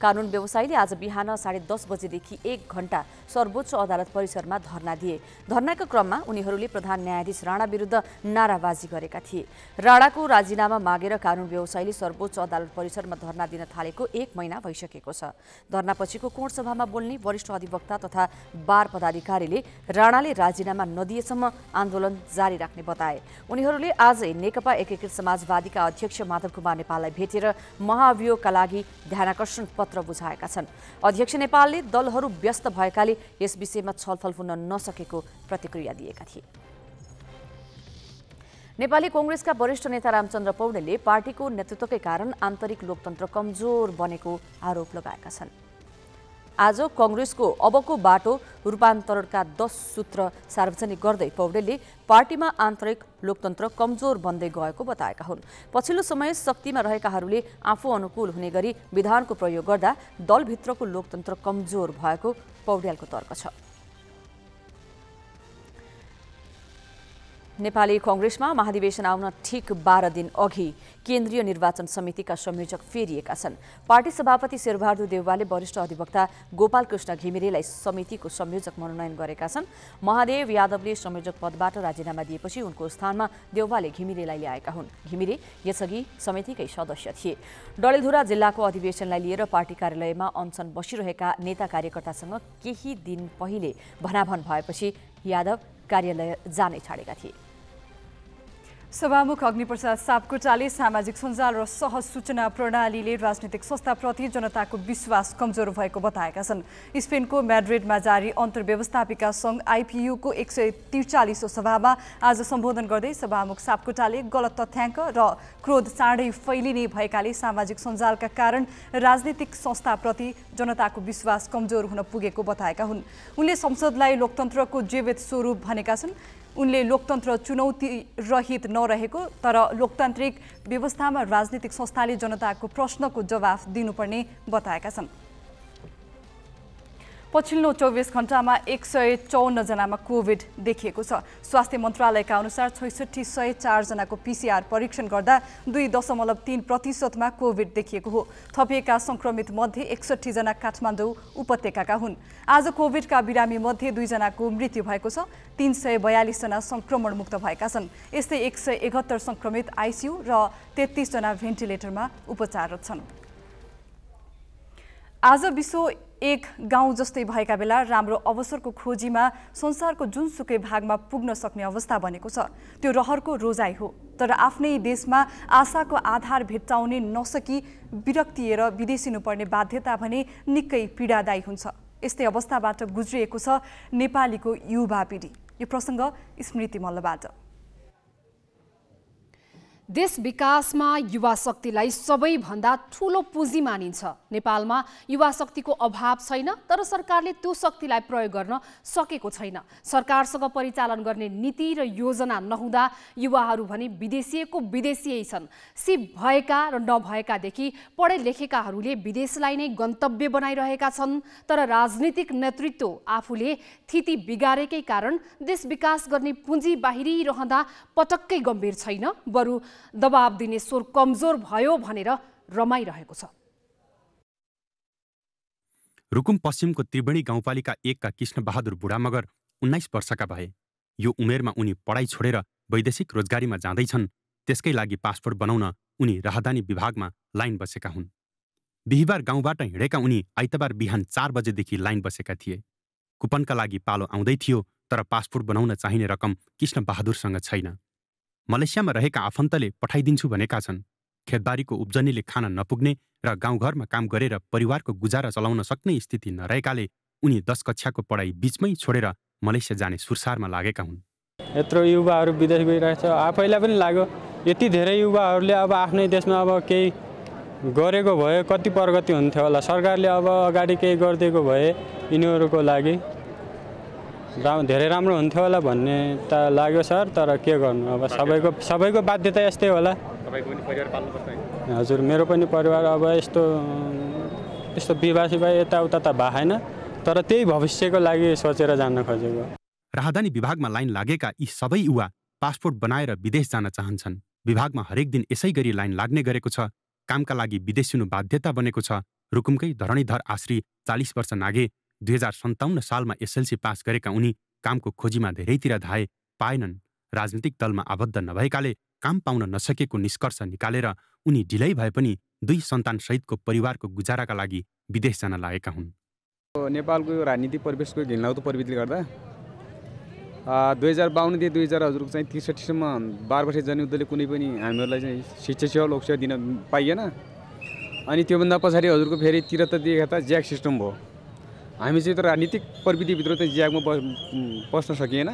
कानुन व्यवसायीले आज बिहान साढे दस बजेदेखि एक घण्टा सर्वोच्च अदालत परिसरमा धरना दिए धरनाको क्रममा उनीहरूले प्रधान न्यायाधीश राणा विरुद्ध नाराबाजी गरेका थिए राणाको राजीनामा मागेर कानुन व्यवसायीले सर्वोच्च अदालत परिसरमा धरना दिन थालेको एक महिना भइसकेको छ धरनापछिको कोण सभामा बोल्ने वरिष्ठ अधिवक्ता तथा बार पदाधिकारीले राणाले राजीनामा नदिएसम्म आन्दोलन जारी राख्ने बताए उनीहरूले आज नेकपा एकीकृत समाजवादीका अध्यक्ष माधव कुमार नेपाललाई भेटेर महाभियोगका लागि ध्यानाकर्षण पत्र पत्र बुझाएका छन् अध्यक्ष नेपालले दलहरू व्यस्त भएकाले यस विषयमा छलफल हुन नसकेको प्रतिक्रिया दिएका थिए नेपाली कङ्ग्रेसका वरिष्ठ नेता रामचन्द्र पौडेलले पार्टीको नेतृत्वकै कारण आन्तरिक लोकतन्त्र कमजोर बनेको आरोप लगाएका छन् आज कङ्ग्रेसको अबको बाटो रूपान्तरणका दस सूत्र सार्वजनिक गर्दै पौडेलले पार्टीमा आन्तरिक लोकतन्त्र कमजोर बन्दै गएको बताएका हुन् पछिल्लो समय शक्तिमा रहेकाहरूले आफू अनुकूल हुने गरी विधानको प्रयोग गर्दा दलभित्रको लोकतन्त्र कमजोर भएको पौड्यालको तर्क छ नेपाली कङ्ग्रेसमा महाधिवेशन आउन ठिक बाह्र दिन अघि केन्द्रीय निर्वाचन समितिका संयोजक फेरिएका छन् पार्टी सभापति शेरबहादुर देउवाले वरिष्ठ अधिवक्ता गोपाल कृष्ण घिमिरेलाई समितिको संयोजक मनोनयन गरेका छन् महादेव यादवले संयोजक पदबाट राजीनामा दिएपछि उनको स्थानमा देउवाले घिमिरेलाई ल्याएका हुन् घिमिरे यसअघि समितिकै सदस्य थिए डडेलधुरा जिल्लाको अधिवेशनलाई लिएर पार्टी कार्यालयमा अनसन बसिरहेका नेता कार्यकर्तासँग केही दिन पहिले भनाभन भएपछि यादव कार्यालय जानै छाडेका थिए सभामुख अग्निप्रसाद सापकोटाले सामाजिक सञ्जाल र सहज सूचना प्रणालीले राजनीतिक संस्थाप्रति जनताको विश्वास कमजोर भएको बताएका छन् स्पेनको म्याड्रिडमा जारी अन्तर्व्यवस्थापिका सङ्घ आइपियुको एक सय त्रिचालिसौँ सभामा आज सम्बोधन गर्दै सभामुख सापकोटाले गलत तथ्याङ्क र क्रोध चाँडै फैलिने भएकाले सामाजिक सञ्जालका कारण राजनीतिक संस्थाप्रति जनताको विश्वास कमजोर हुन पुगेको बताएका हुन् उनले संसदलाई लोकतन्त्रको जीवित स्वरूप भनेका छन् उनले लोकतन्त्र चुनौती रहित नरहेको तर लोकतान्त्रिक व्यवस्थामा राजनीतिक संस्थाले जनताको प्रश्नको जवाफ दिनुपर्ने बताएका छन् पछिल्लो चौबिस घण्टामा एक सय चौन्नजनामा कोभिड देखिएको छ स्वास्थ्य मन्त्रालयका अनुसार छैसठी सय चारजनाको पिसिआर परीक्षण गर्दा दुई दशमलव तिन प्रतिशतमा कोभिड देखिएको हो थपिएका सङ्क्रमित मध्ये जना काठमाडौँ उपत्यकाका हुन् आज कोभिडका बिरामी मध्ये दुईजनाको मृत्यु भएको छ तिन सय बयालिसजना सङ्क्रमण मुक्त भएका छन् यस्तै एक सय एकहत्तर सङ्क्रमित आइसियु र तेत्तिसजना भेन्टिलेटरमा उपचाररत छन् आज विश्व एक गाउँ जस्तै भएका बेला राम्रो अवसरको खोजीमा संसारको जुनसुकै भागमा पुग्न सक्ने अवस्था बनेको छ त्यो रहरको रोजाइ हो तर आफ्नै देशमा आशाको आधार भेट्टाउने नसकी विरक्तिएर विदेशिनुपर्ने बाध्यता भने निकै पीडादायी हुन्छ यस्तै अवस्थाबाट गुज्रिएको छ नेपालीको युवा पिँढी यो प्रसङ्ग स्मृति मल्लबाट देश विकासमा युवा शक्तिलाई सबैभन्दा ठुलो पुँजी मानिन्छ नेपालमा युवा शक्तिको अभाव छैन तर सरकारले त्यो शक्तिलाई प्रयोग गर्न सकेको छैन सरकारसँग परिचालन गर्ने नीति र योजना नहुँदा युवाहरू भने विदेशीको विदेशी छन् सिप भएका र नभएकादेखि पढे लेखेकाहरूले विदेशलाई नै गन्तव्य बनाइरहेका छन् तर राजनीतिक नेतृत्व आफूले थिति बिगारेकै कारण देश विकास गर्ने पुँजी बाहिरिरहँदा पटक्कै गम्भीर छैन बरु दबाब दिने स्वर कमजोर भयो भनेर रमाइरहेको छ रुकुम पश्चिमको त्रिवेणी गाउँपालिका एकका कृष्णबहादुर बुढामगर उन्नाइस वर्षका भए यो उमेरमा उनी पढाइ छोडेर वैदेशिक रोजगारीमा जाँदैछन् त्यसकै लागि पासपोर्ट बनाउन उनी राहदानी विभागमा लाइन बसेका हुन् बिहिबार गाउँबाट हिँडेका उनी आइतबार बिहान चार बजेदेखि लाइन बसेका थिए कुपनका लागि पालो आउँदै थियो तर पासपोर्ट बनाउन चाहिने रकम कृष्णबहादुरसँग छैन मलेसियामा रहेका आफन्तले पठाइदिन्छु भनेका छन् खेतबारीको उब्जनीले खान नपुग्ने र गाउँघरमा काम गरेर परिवारको गुजारा चलाउन सक्ने स्थिति नरहेकाले उनी दस कक्षाको पढाइ बिचमै छोडेर मलेसिया जाने सुरसारमा लागेका हुन् यत्रो युवाहरू विदेश गइरहेको आफैलाई पनि लाग्यो यति धेरै युवाहरूले अब आफ्नै देशमा अब केही गरेको भए कति प्रगति हुन्थ्यो होला सरकारले अब अगाडि केही गरिदिएको भए यिनीहरूको लागि रा धेरै राम्रो हुन्थ्यो होला भन्ने त लाग्यो सर तर के गर्नु अब सबैको सबैको बाध्यता यस्तै होला हजुर मेरो पनि परिवार अब यस्तो यस्तो विवाह सिवाह यताउता त भएन तर त्यही भविष्यको लागि सोचेर जान खोजेको राहदानी विभागमा लाइन लागेका यी सबै युवा पासपोर्ट बनाएर विदेश जान चाहन्छन् विभागमा हरेक दिन यसै गरी लाइन लाग्ने गरेको छ कामका लागि विदेश हुनु बाध्यता बनेको छ रुकुमकै धरणीधर आश्री चालिस वर्ष नागे दुई हजार सन्ताउन्न सालमा एसएलसी पास गरेका उनी कामको खोजीमा धेरैतिर धाए पाएनन् राजनीतिक दलमा आबद्ध नभएकाले काम पाउन नसकेको निष्कर्ष निकालेर उनी ढिलै भए पनि दुई सन्तान सहितको परिवारको गुजाराका लागि विदेश जान लागेका हुन् नेपालको राजनीति राजनीतिक परिवेशको घिनलाउदो प्रविधिले गर्दा दुई हजार बाहन्नदेखि दुई हजार हजुरको चाहिँ त्रिसठीसम्म बाह्र वर्ष जनयुद्धले कुनै पनि हामीहरूलाई चाहिँ शिक्षा सेवा लोकसेवा दिन पाइएन अनि त्योभन्दा पछाडि हजुरको फेरि दिएको त ज्याक सिस्टम भयो हामी चाहिँ त राजनीतिक प्रविधिभित्र चाहिँ ज्यागमा बस्न सकिएन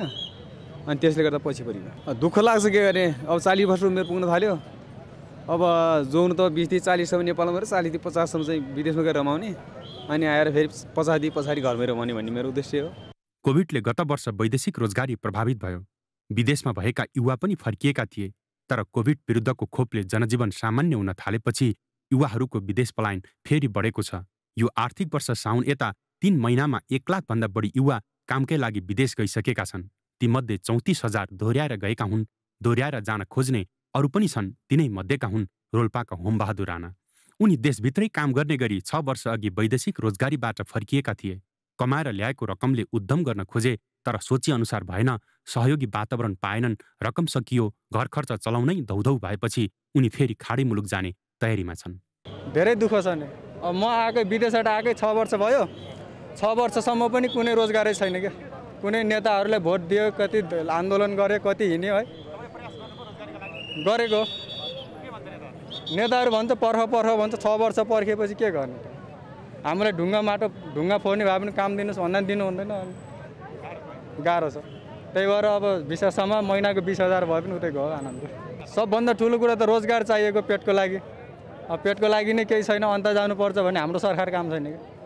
अनि त्यसले गर्दा पछि परि दुःख लाग्छ के गर्ने अब चालिस वर्ष उमेर पुग्न थाल्यो अब जोन त बिसदेखि चालिससम्म नेपालमा गएर चालिसदेखि पचाससम्म चाहिँ विदेशमा गएर रमाउने अनि आएर फेरि पचासदेखि पछाडि घरमै रमाउने भन्ने मेरो उद्देश्य हो कोभिडले गत वर्ष वैदेशिक रोजगारी प्रभावित भयो विदेशमा भएका युवा पनि फर्किएका थिए तर कोभिड विरुद्धको खोपले जनजीवन सामान्य हुन थालेपछि युवाहरूको विदेश पलायन फेरि बढेको छ यो आर्थिक वर्ष साउन यता तीन महिनामा एक लाखभन्दा बढी युवा कामकै लागि विदेश गइसकेका छन् तीमध्ये चौतिस हजार दोहोऱ्याएर गएका हुन् दोहोऱ्याएर जान खोज्ने अरू पनि छन् तिनै मध्येका हुन् रोल्पाका होमबहादुर राणा उनी देशभित्रै काम गर्ने गरी छ वर्ष अघि वैदेशिक रोजगारीबाट फर्किएका थिए कमाएर ल्याएको रकमले उद्यम गर्न खोजे तर सोचेअनुसार भएन सहयोगी वातावरण पाएनन् रकम सकियो घर खर्च चलाउनै धौधौ भएपछि उनी फेरि खाडी मुलुक जाने तयारीमा छन् धेरै दुःख छ नि म आएकै विदेशबाट आएकै छ वर्ष भयो छ वर्षसम्म पनि कुनै रोजगारै छैन क्या कुनै नेताहरूलाई भोट दियो कति आन्दोलन गऱ्यो कति हिँड्यो है गरेको नेताहरू भन्छ पर्ख पर्ख भन्छ छ वर्ष पर्खेपछि के गर्ने हामीलाई ढुङ्गा माटो ढुङ्गा फोर्ने भए पनि काम दिनुहोस् भन्दा दिनु हुँदैन गाह्रो छ त्यही भएर अब विशेषसम्म महिनाको बिस हजार भए पनि उतै गयो आनन्द सबभन्दा ठुलो कुरा त रोजगार चाहिएको पेटको लागि अब पेटको लागि नै केही छैन अन्त जानुपर्छ भने हाम्रो सरकार काम छैन क्या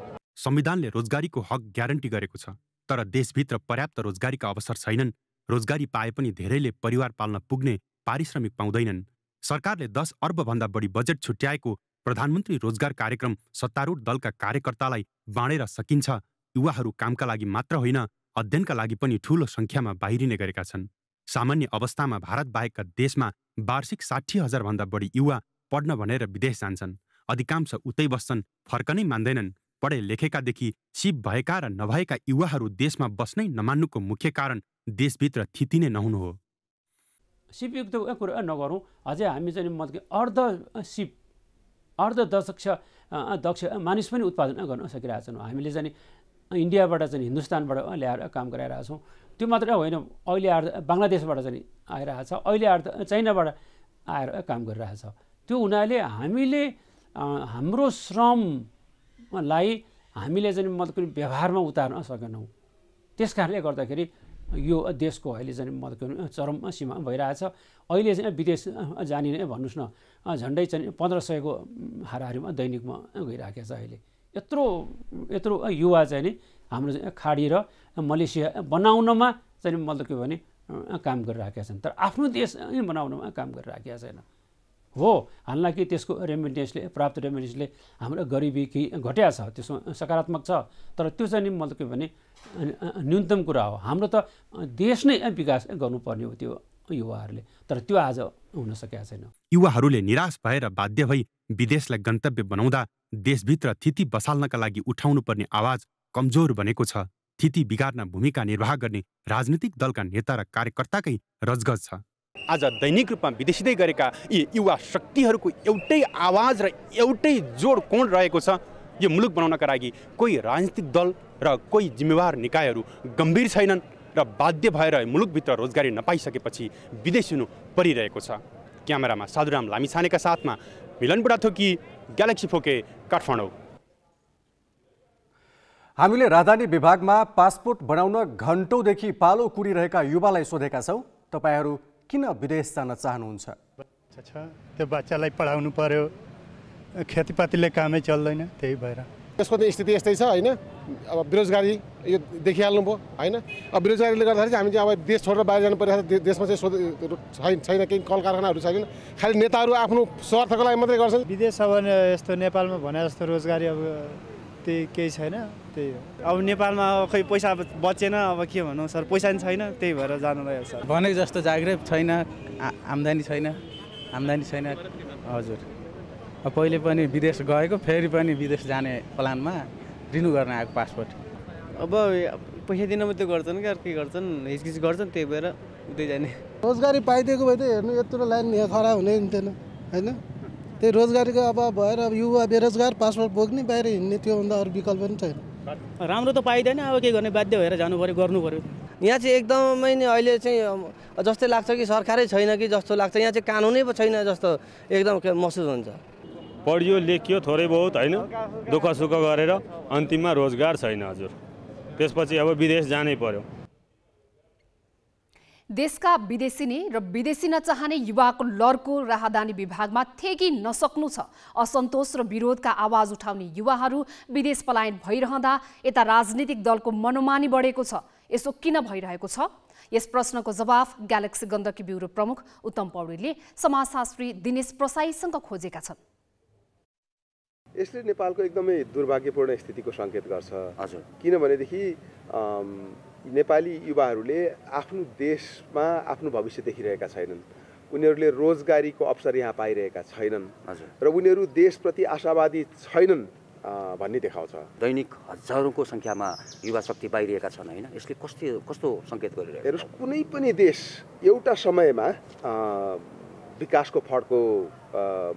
संविधानले रोजगारीको हक ग्यारेन्टी गरेको छ तर देशभित्र पर्याप्त रोजगारीका अवसर छैनन् रोजगारी पाए पनि धेरैले परिवार पाल्न पुग्ने पारिश्रमिक पाउँदैनन् सरकारले दस अर्बभन्दा बढी बजेट छुट्याएको प्रधानमन्त्री रोजगार कार्यक्रम सत्तारूढ दलका कार्यकर्तालाई बाँडेर सकिन्छ युवाहरू कामका लागि मात्र होइन अध्ययनका लागि पनि ठूलो सङ्ख्यामा बाहिरिने गरेका छन् सामान्य अवस्थामा भारत बाहेकका देशमा वार्षिक साठी हजारभन्दा बढी युवा पढ्न भनेर विदेश जान्छन् अधिकांश उतै बस्छन् फर्कनै मान्दैनन् पढे लेखेकादेखि सिप भएका र नभएका युवाहरू देशमा बस्नै नमान्नुको मुख्य कारण देशभित्र थिति नै नहुनु हो सिपयुक्त कुरा नगरौँ अझै हामी चाहिँ मतलब अर्ध सिप अर्ध दक्ष दक्ष मानिस पनि उत्पादन गर्न सकिरहेछौँ हामीले चाहिँ इन्डियाबाट चाहिँ हिन्दुस्तानबाट ल्याएर काम गराइरहेको त्यो मात्रै होइन अहिले आएर बङ्गलादेशबाट चाहिँ आइरहेछ अहिले आएर चाइनाबाट आएर काम गरिरहेछ त्यो हुनाले हामीले हाम्रो श्रम लाई हामीले चाहिँ मतलब कुनै व्यवहारमा उतार्न सकेनौँ त्यस कारणले गर्दाखेरि यो देशको अहिले चाहिँ मतलब चरम सीमा भइरहेछ अहिले चाहिँ विदेश जाने नै भन्नुहोस् न झन्डै चाहिँ पन्ध्र सयको हाराहारीमा दैनिकमा गइराखेको छ अहिले यत्रो यत्रो युवा चाहिँ नि हाम्रो खाडी र मलेसिया बनाउनमा चाहिँ मतलब के भने काम गरिराखेका छन् तर आफ्नो देश बनाउनमा काम गरिराखेका छैन हो हालाकि त्यसको रेमिटेन्सले प्राप्त रेमिटेन्सले हाम्रो गरिबी केही घट्या छ त्यसमा सकारात्मक छ तर त्यो चाहिँ नि मतलब के भने न्यूनतम कुरा हो हाम्रो त देश नै विकास गर्नुपर्ने हो त्यो युवाहरूले तर त्यो आज हुन सकेका छैन युवाहरूले निराश भएर बाध्य भई विदेशलाई गन्तव्य बनाउँदा देशभित्र थिति बसाल्नका लागि उठाउनु पर्ने आवाज कमजोर बनेको छ थिति बिगार्न भूमिका निर्वाह गर्ने राजनीतिक दलका नेता र कार्यकर्ताकै रजगज छ आज दैनिक रूपमा विदेशिँदै गरेका यी युवा शक्तिहरूको एउटै आवाज र एउटै जोड कोण रहेको छ यो मुलुक बनाउनका लागि कोही राजनीतिक दल र कोही जिम्मेवार निकायहरू गम्भीर छैनन् र बाध्य भएर मुलुकभित्र रोजगारी नपाइसकेपछि विदेश हुनु परिरहेको छ क्यामेरामा साधुराम लामिछानेका साथमा मिलन बुढाथोकी ग्यालेक्सी फोके काठमाडौँ हामीले राजधानी विभागमा पासपोर्ट बनाउन घन्टौँदेखि पालो कुरिरहेका युवालाई सोधेका छौँ तपाईँहरू किन विदेश जान चाहनुहुन्छ बच्चा छ त्यो बच्चालाई पढाउनु पर्यो खेतीपातीले कामै चल्दैन त्यही भएर त्यसको त स्थिति यस्तै छ होइन अब बेरोजगारी यो देखिहाल्नु भयो होइन अब बेरोजगारीले गर्दाखेरि चाहिँ हामी चाहिँ अब देश छोडेर बाहिर जानु परिरहेको छ देशमा चाहिँ छैन केही कल कारखानाहरू छैन खालि नेताहरू आफ्नो स्वार्थको लागि मात्रै गर्छन् विदेश अब यस्तो नेपालमा भने जस्तो रोजगारी अब त्यही केही छैन त्यही हो अब नेपालमा अब खै पैसा बचेन अब के भनौँ सर पैसा नि छैन त्यही भएर जानु भयो सर भनेको जस्तो जागृत छैन आम्दानी छैन आम्दानी छैन हजुर पहिले पनि विदेश गएको फेरि पनि विदेश जाने प्लानमा रिन्यु गर्न आएको पासपोर्ट अब पैसा दिन मात्रै गर्छन् क्या के गर्छन् हिचकिच गर्छन् त्यही भएर उतै जाने रोजगारी पाइदिएको भए त हेर्नु यत्रो लाइन खराब हुने थिएन होइन त्यही रोजगारीको अब भएर अब युवा बेरोजगार पासपोर्ट बोक्ने बाहिर हिँड्ने त्योभन्दा अरू विकल्प पनि छैन राम्रो त पाइँदैन अब के गर्ने बाध्य भएर जानु पऱ्यो गर्नु पऱ्यो यहाँ चाहिँ एकदमै नै अहिले चाहिँ जस्तै लाग्छ कि सरकारै छैन कि जस्तो लाग्छ यहाँ चाहिँ कानुनै पो छैन जस्तो एकदम महसुस हुन्छ पढियो लेखियो थोरै बहुत होइन दुःख सुख गरेर अन्तिममा रोजगार छैन हजुर त्यसपछि अब विदेश जानै पर्यो देशका विदेशिनी र विदेशी नचाहने युवाको लड्को राहदानी विभागमा थेकी नसक्नु छ असन्तोष र विरोधका आवाज उठाउने युवाहरू विदेश पलायन भइरहँदा यता राजनीतिक दलको मनोमानी बढेको छ यसो किन भइरहेको छ यस प्रश्नको जवाफ ग्यालेक्सी गण्डकी ब्युरो प्रमुख उत्तम पौडेलले समाजशास्त्री दिनेश प्रसाईसँग खोजेका छन् यसले नेपालको एकदमै दुर्भाग्यपूर्ण स्थितिको सङ्केत गर्छ हजुर किनभनेदेखि नेपाली युवाहरूले आफ्नो देशमा आफ्नो भविष्य देखिरहेका छैनन् उनीहरूले रोजगारीको अवसर यहाँ पाइरहेका छैनन् र उनीहरू देशप्रति आशावादी छैनन् भन्ने देखाउँछ दैनिक हजारौँको सङ्ख्यामा युवा शक्ति बाहिरिएका छन् होइन यसले कस्तो कस्तो सङ्केत गरिरहेको हेर्नुहोस् कुनै पनि देश एउटा समयमा विकासको फड्को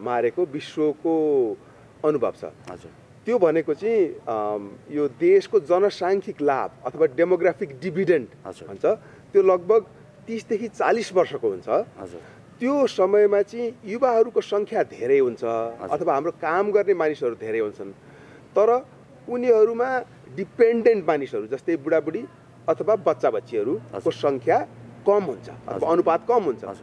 मारेको विश्वको अनुभव छ हजुर त्यो भनेको चाहिँ यो देशको जनसाङ्ख्यिक लाभ अथवा डेमोग्राफिक डिभिडेन्ट भन्छ त्यो लगभग तिसदेखि चालिस वर्षको हुन्छ त्यो समयमा चाहिँ युवाहरूको सङ्ख्या धेरै हुन्छ अथवा हाम्रो काम गर्ने मानिसहरू धेरै हुन्छन् तर उनीहरूमा डिपेन्डेन्ट मानिसहरू जस्तै बुढाबुढी अथवा बच्चा बच्चीहरूको सङ्ख्या कम हुन्छ अथवा अनुपात कम हुन्छ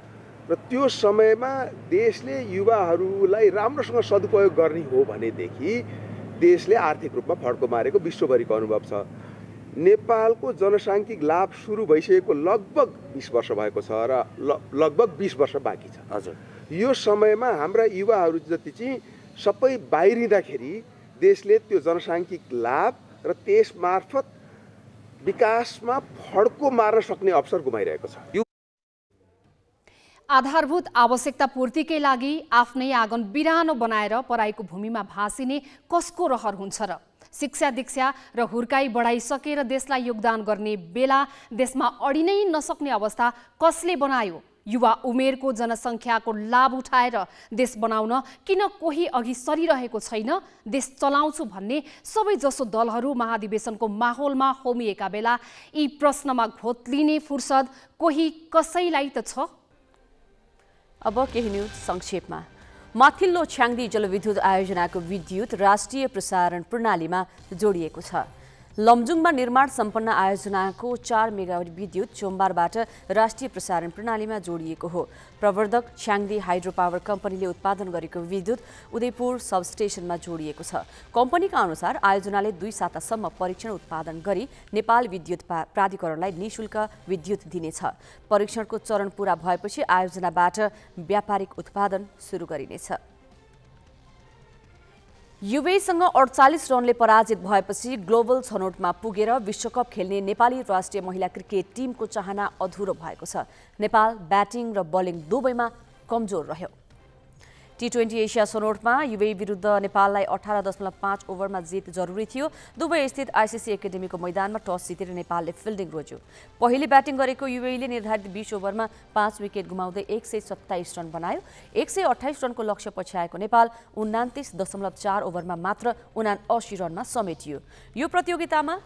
र त्यो समयमा देशले युवाहरूलाई राम्रोसँग सदुपयोग गर्ने हो भनेदेखि देशले आर्थिक रूपमा फड्को मारेको विश्वभरिको अनुभव छ नेपालको जनसाङ्ख्यिक लाभ सुरु भइसकेको लगभग बिस वर्ष भएको छ र लगभग बिस वर्ष बाँकी छ हजुर यो समयमा हाम्रा युवाहरू जति चाहिँ सबै बाहिरिँदाखेरि देशले त्यो जनसाङ्ख्यिक लाभ र त्यस मार्फत विकासमा फड्को मार्न सक्ने अवसर गुमाइरहेको छ आधारभूत आवश्यकता पूर्तिकै लागि आफ्नै आँगन बिरानो बनाएर पराईको भूमिमा भाँसिने कसको रहर हुन्छ र शिक्षा दीक्षा र हुर्काई बढाइसकेर देशलाई योगदान गर्ने बेला देशमा अडिनै नसक्ने अवस्था कसले बनायो युवा उमेरको जनसङ्ख्याको लाभ उठाएर देश बनाउन किन कोही अघि सरिरहेको छैन देश चलाउँछु भन्ने सबैजसो दलहरू महाधिवेशनको माहौलमा होमिएका बेला यी प्रश्नमा लिने फुर्सद कोही कसैलाई त छ अब केही न्युज संक्षेपमा माथिल्लो छ्याङ्दी जलविद्युत आयोजनाको विद्युत राष्ट्रिय प्रसारण प्रणालीमा जोडिएको छ लमजुङमा निर्माण सम्पन्न आयोजनाको चार मेगावट विद्युत सोमबारबाट राष्ट्रिय प्रसारण प्रणालीमा जोडिएको हो प्रवर्धक छ्याङ्दी हाइड्रो पावर कम्पनीले उत्पादन गरेको विद्युत उदयपुर सबस्टेसनमा जोडिएको छ कम्पनीका अनुसार आयोजनाले दुई सातासम्म परीक्षण उत्पादन गरी नेपाल विद्युत प्राधिकरणलाई निशुल्क विद्युत दिनेछ परीक्षणको चरण पूरा भएपछि आयोजनाबाट व्यापारिक उत्पादन सुरु गरिनेछ युवेसँग अडचालिस रनले पराजित भएपछि ग्लोबल छनौटमा पुगेर विश्वकप खेल्ने नेपाली राष्ट्रिय महिला क्रिकेट टिमको चाहना अधुरो भएको छ नेपाल ब्याटिङ र बलिङ दुवैमा कमजोर रह्यो टी ट्वेन्टी एसिया सोनोटमा युवे विरुद्ध नेपाललाई अठार दशमलव पाँच ओभरमा जित जरुरी थियो दुबई स्थित आइसिसी एकाडेमीको मैदानमा टस जितेर नेपालले फिल्डिङ रोज्यो पहिले ब्याटिङ गरेको युवेले e निर्धारित बिस ओभरमा पाँच विकेट गुमाउँदै एक सय सत्ताइस रन बनायो एक सय अठाइस रनको लक्ष्य पछ्याएको नेपाल उन्नातिस दशमलव चार ओभरमा मात्र उना असी रनमा समेटियो यो प्रतियोगितामा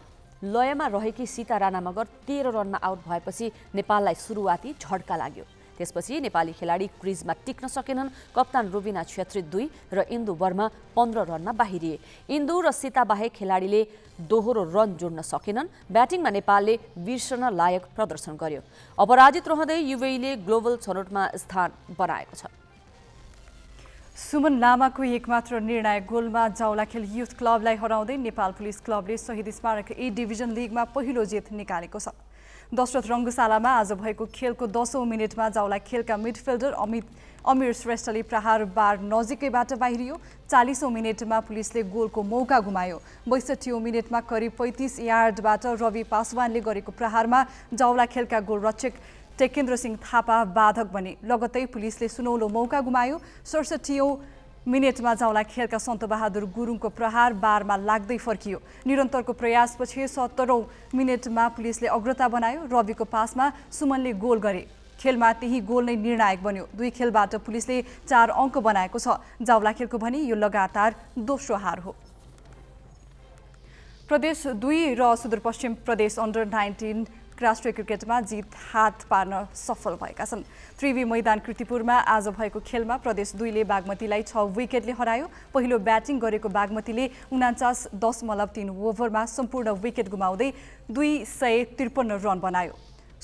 लयमा रहेकी सीता राणा मगर तेह्र रनमा आउट भएपछि नेपाललाई सुरुवाती झड्का लाग्यो त्यसपछि नेपाली खेलाडी क्रिजमा टिक्न सकेनन् कप्तान रुबिना छेत्री दुई र इन्दु वर्मा पन्ध्र रनमा बाहिरिए इन्दु र सीताबाहेक खेलाडीले दोहोरो रन जोड्न सकेनन् ब्याटिङमा नेपालले बिर्सन लायक प्रदर्शन गर्यो अपराजित रहँदै युवेले ग्लोबल छनौटमा स्थान बनाएको छ सुमन लामाको एकमात्र निर्णायक गोलमा जाउला खेल युथ क्लबलाई हराउँदै नेपाल पुलिस क्लबले शहीद स्मारक ए डिभिजन लिगमा पहिलो जित निकालेको छ दशरथ रङ्गशालामा आज भएको खेलको दसौँ मिनटमा जाउला खेलका मिडफिल्डर अमित अमिर श्रेष्ठले प्रहार बार नजिकैबाट बाहिरियो चालिसौँ मिनटमा पुलिसले गोलको मौका गुमायो बैसठीौँ मिनटमा करिब पैँतिस यार्डबाट रवि पासवानले गरेको प्रहारमा जाउला खेलका गोलरक्षक टेकेन्द्र सिंह थापा बाधक बने लगतै पुलिसले सुनौलो मौका गुमायो सडसठीौँ मिनेटमा जाउँला खेलका सन्तबहादुर गुरुङको प्रहार बारमा लाग्दै फर्कियो निरन्तरको प्रयासपछि सत्तरौँ मिनेटमा पुलिसले अग्रता बनायो रविको पासमा सुमनले गोल गरे खेलमा त्यही गोल नै निर्णायक बन्यो दुई खेलबाट पुलिसले चार अङ्क बनाएको छ जाउला खेलको भने यो लगातार दोस्रो हार हो प्रदेश दुई र सुदूरपश्चिम प्रदेश अन्डर नाइन्टिन राष्ट्रिय क्रिकेटमा जित हात पार्न सफल भएका छन् त्रिवी मैदान कृतिपुरमा आज भएको खेलमा प्रदेश दुईले बागमतीलाई छ विकेटले हरायो पहिलो ब्याटिङ गरेको बागमतीले उनाचास दशमलव तिन ओभरमा सम्पूर्ण विकेट गुमाउँदै दुई सय त्रिपन्न रन बनायो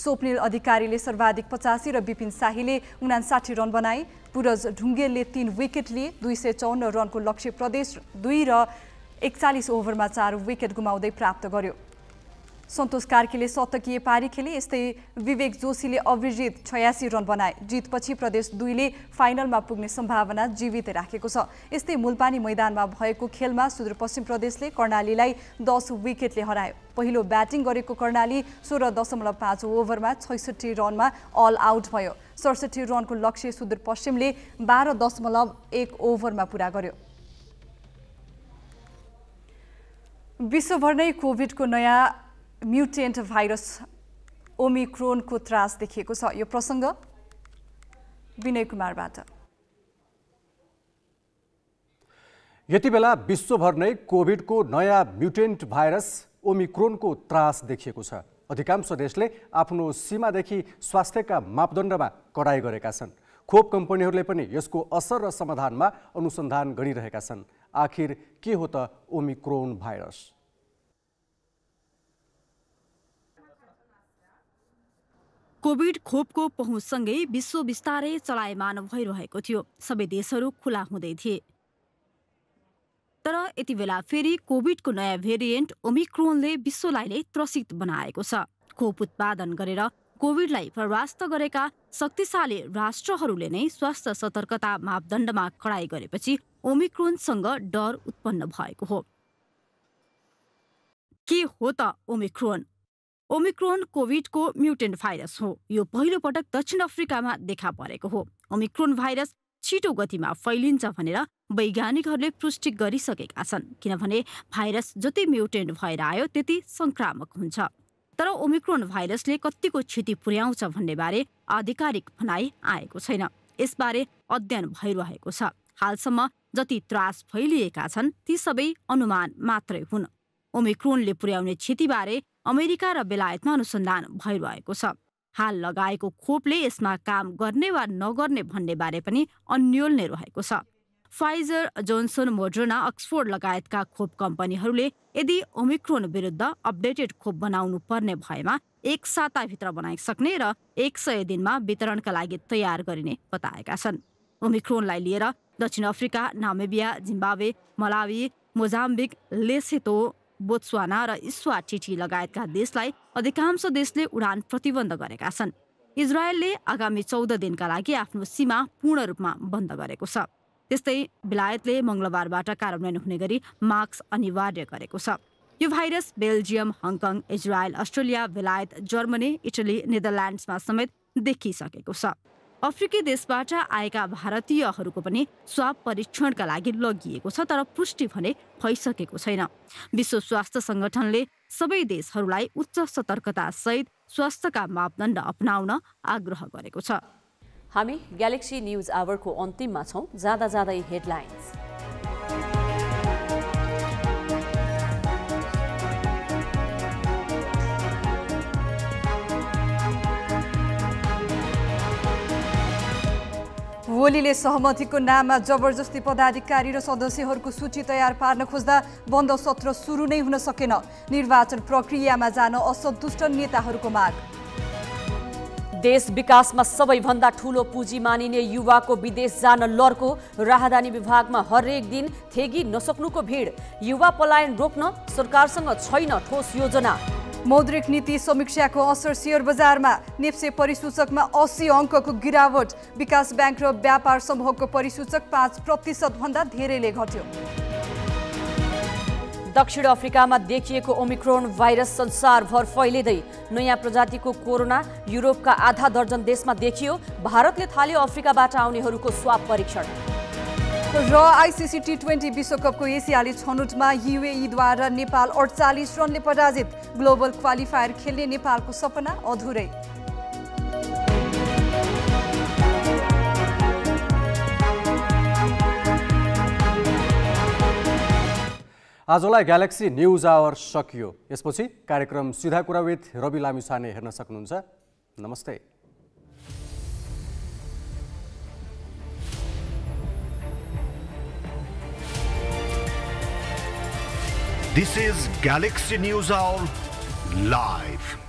स्वप्निल अधिकारीले सर्वाधिक पचासी र विपिन शाहीले उनासाठी रन बनाए पुरज ढुङ्गेलले तीन विकेट लिए दुई सय चौन्न रनको लक्ष्य प्रदेश दुई र एकचालिस ओभरमा चार विकेट गुमाउँदै प्राप्त गर्यो सन्तोष कार्कीले शतकीय पारी खेले यस्तै विवेक जोशीले अभिजित छयासी रन बनाए जितपछि प्रदेश दुईले फाइनलमा पुग्ने सम्भावना जीवित राखेको छ यस्तै मुलपानी मैदानमा भएको खेलमा सुदूरपश्चिम प्रदेशले कर्णालीलाई दस विकेटले हरायो पहिलो ब्याटिङ गरेको कर्णाली सोह्र दशमलव पाँच ओभरमा छैसठी रनमा अल आउट भयो सडसठी रनको लक्ष्य सुदूरपश्चिमले बाह्र दशमलव एक ओभरमा पुरा गर्यो विश्वभर नै कोभिडको नयाँ म्युटेन्ट भाइरस ओमिक्रोनको त्रास देखिएको छ यो प्रसङ्ग विनय कुमारबाट यति बेला विश्वभर नै कोभिडको नयाँ म्युटेन्ट भाइरस ओमिक्रोनको त्रास देखिएको छ अधिकांश देशले आफ्नो सीमादेखि स्वास्थ्यका मापदण्डमा कडाई गरेका छन् खोप कम्पनीहरूले पनि यसको असर र समाधानमा अनुसन्धान गरिरहेका छन् आखिर के हो त ओमिक्रोन भाइरस कोभिड खोपको पहुँचसँगै विश्व विस्तारै चलायमान भइरहेको थियो सबै देशहरू खुला हुँदै थिए तर यति बेला फेरि कोभिडको नयाँ भेरिएन्ट ओमिक्रोनले विश्वलाई नै त्रसित बनाएको छ खोप उत्पादन गरेर कोभिडलाई परास्त गरेका शक्तिशाली राष्ट्रहरूले नै स्वास्थ्य सतर्कता मापदण्डमा कडाई गरेपछि ओमिक्रोनसँग डर उत्पन्न भएको हो के हो त ओमिक्रोन ओमिक्रोन कोभिडको म्युटेन्ट भाइरस हो यो पहिलो पटक दक्षिण अफ्रिकामा देखा परेको हो ओमिक्रोन भाइरस छिटो गतिमा फैलिन्छ भनेर वैज्ञानिकहरूले पुष्टि गरिसकेका छन् किनभने भाइरस जति म्युटेन्ट भएर आयो त्यति सङ्क्रामक हुन्छ तर ओमिक्रोन भाइरसले कतिको क्षति पुर्याउँछ भन्ने बारे आधिकारिक भनाइ आएको छैन यसबारे अध्ययन भइरहेको छ हालसम्म जति त्रास फैलिएका छन् ती सबै अनुमान मात्रै हुन् ओमिक्रोनले पुर्याउने क्षतिबारे अमेरिका र बेलायतमा अनुसन्धान भइरहेको छ हाल लगाएको खोपले यसमा काम गर्ने वा नगर्ने भन्ने बारे पनि अन्यल नै रहेको छ फाइजर जोन्सन मोड्रोना अक्सफोर्ड लगायतका खोप कम्पनीहरूले यदि ओमिक्रोन विरुद्ध अपडेटेड खोप बनाउनु पर्ने भएमा एक साताभित्र बनाइसक्ने र एक सय दिनमा वितरणका लागि तयार गरिने बताएका छन् ओमिक्रोनलाई लिएर दक्षिण Africa Namibia Zimbabwe Malawi Mozambique Lesotho Botswana र इस्वाटिटी लगायतका देशलाई अधिकांश देशले उडान प्रतिबन्ध गरेका छन् इजरायलले आगामी चौध दिनका लागि आफ्नो सीमा पूर्ण रूपमा बन्द गरेको छ त्यस्तै बेलायतले मङ्गलबारबाट कार्यान्वयन हुने गरी मास्क अनिवार्य गरेको छ यो virus Belgium Hong Kong Israel Australia बेलायत जर्मनी इटली नेदरल्यान्ड्समा समेत देखिसकेको छ अफ्रिकी देशबाट आएका भारतीयहरूको पनि स्वाब परीक्षणका लागि लगिएको छ तर पुष्टि भने भइसकेको छैन विश्व स्वास्थ्य सङ्गठनले सबै देशहरूलाई उच्च सतर्कता सहित स्वास्थ्यका मापदण्ड अप्नाउन आग्रह गरेको छ हामी ग्यालेक्सी न्युज आवरको अन्तिममा छौँ जाँदा जाँदै हेडलाइन्स होलीले सहमतिको नाममा जबरजस्ती पदाधिकारी र सदस्यहरूको सूची तयार पार्न खोज्दा बन्द सत्र सुरु नै हुन सकेन निर्वाचन प्रक्रियामा जान असन्तुष्ट नेताहरूको माग देश विकासमा सबैभन्दा ठूलो पुँजी मानिने युवाको विदेश जान लर्को राहदानी विभागमा हरेक दिन थेगी नसक्नुको भिड युवा पलायन रोक्न सरकारसँग छैन ठोस योजना मौद्रिक नीति समीक्षाको असर सेयर बजारमा नेप्से परिसूचकमा अस्सी अङ्कको गिरावट विकास ब्याङ्क र व्यापार समूहको परिसूचक पाँच प्रतिशतभन्दा धेरैले घट्यो दक्षिण अफ्रिकामा देखिएको ओमिक्रोन भाइरस संसारभर फैलिँदै नयाँ प्रजातिको कोरोना युरोपका आधा दर्जन देशमा देखियो भारतले थाल्यो अफ्रिकाबाट आउनेहरूको स्वाप परीक्षण र आइसिसी टी ट्वेन्टी विश्वकपको एसियाली छनौटमा युएईद्वारा नेपाल अडचालिस रनले पराजित ग्लोबल क्वालिफायर खेल्ने नेपालको सपना अधुरै आजलाई ग्यालेक्सी न्युज आवर सकियो यसपछि कार्यक्रम सिधा कुरा विथ रवि लामिछाने हेर्न सक्नुहुन्छ नमस्ते This is Galaxy News Hour live.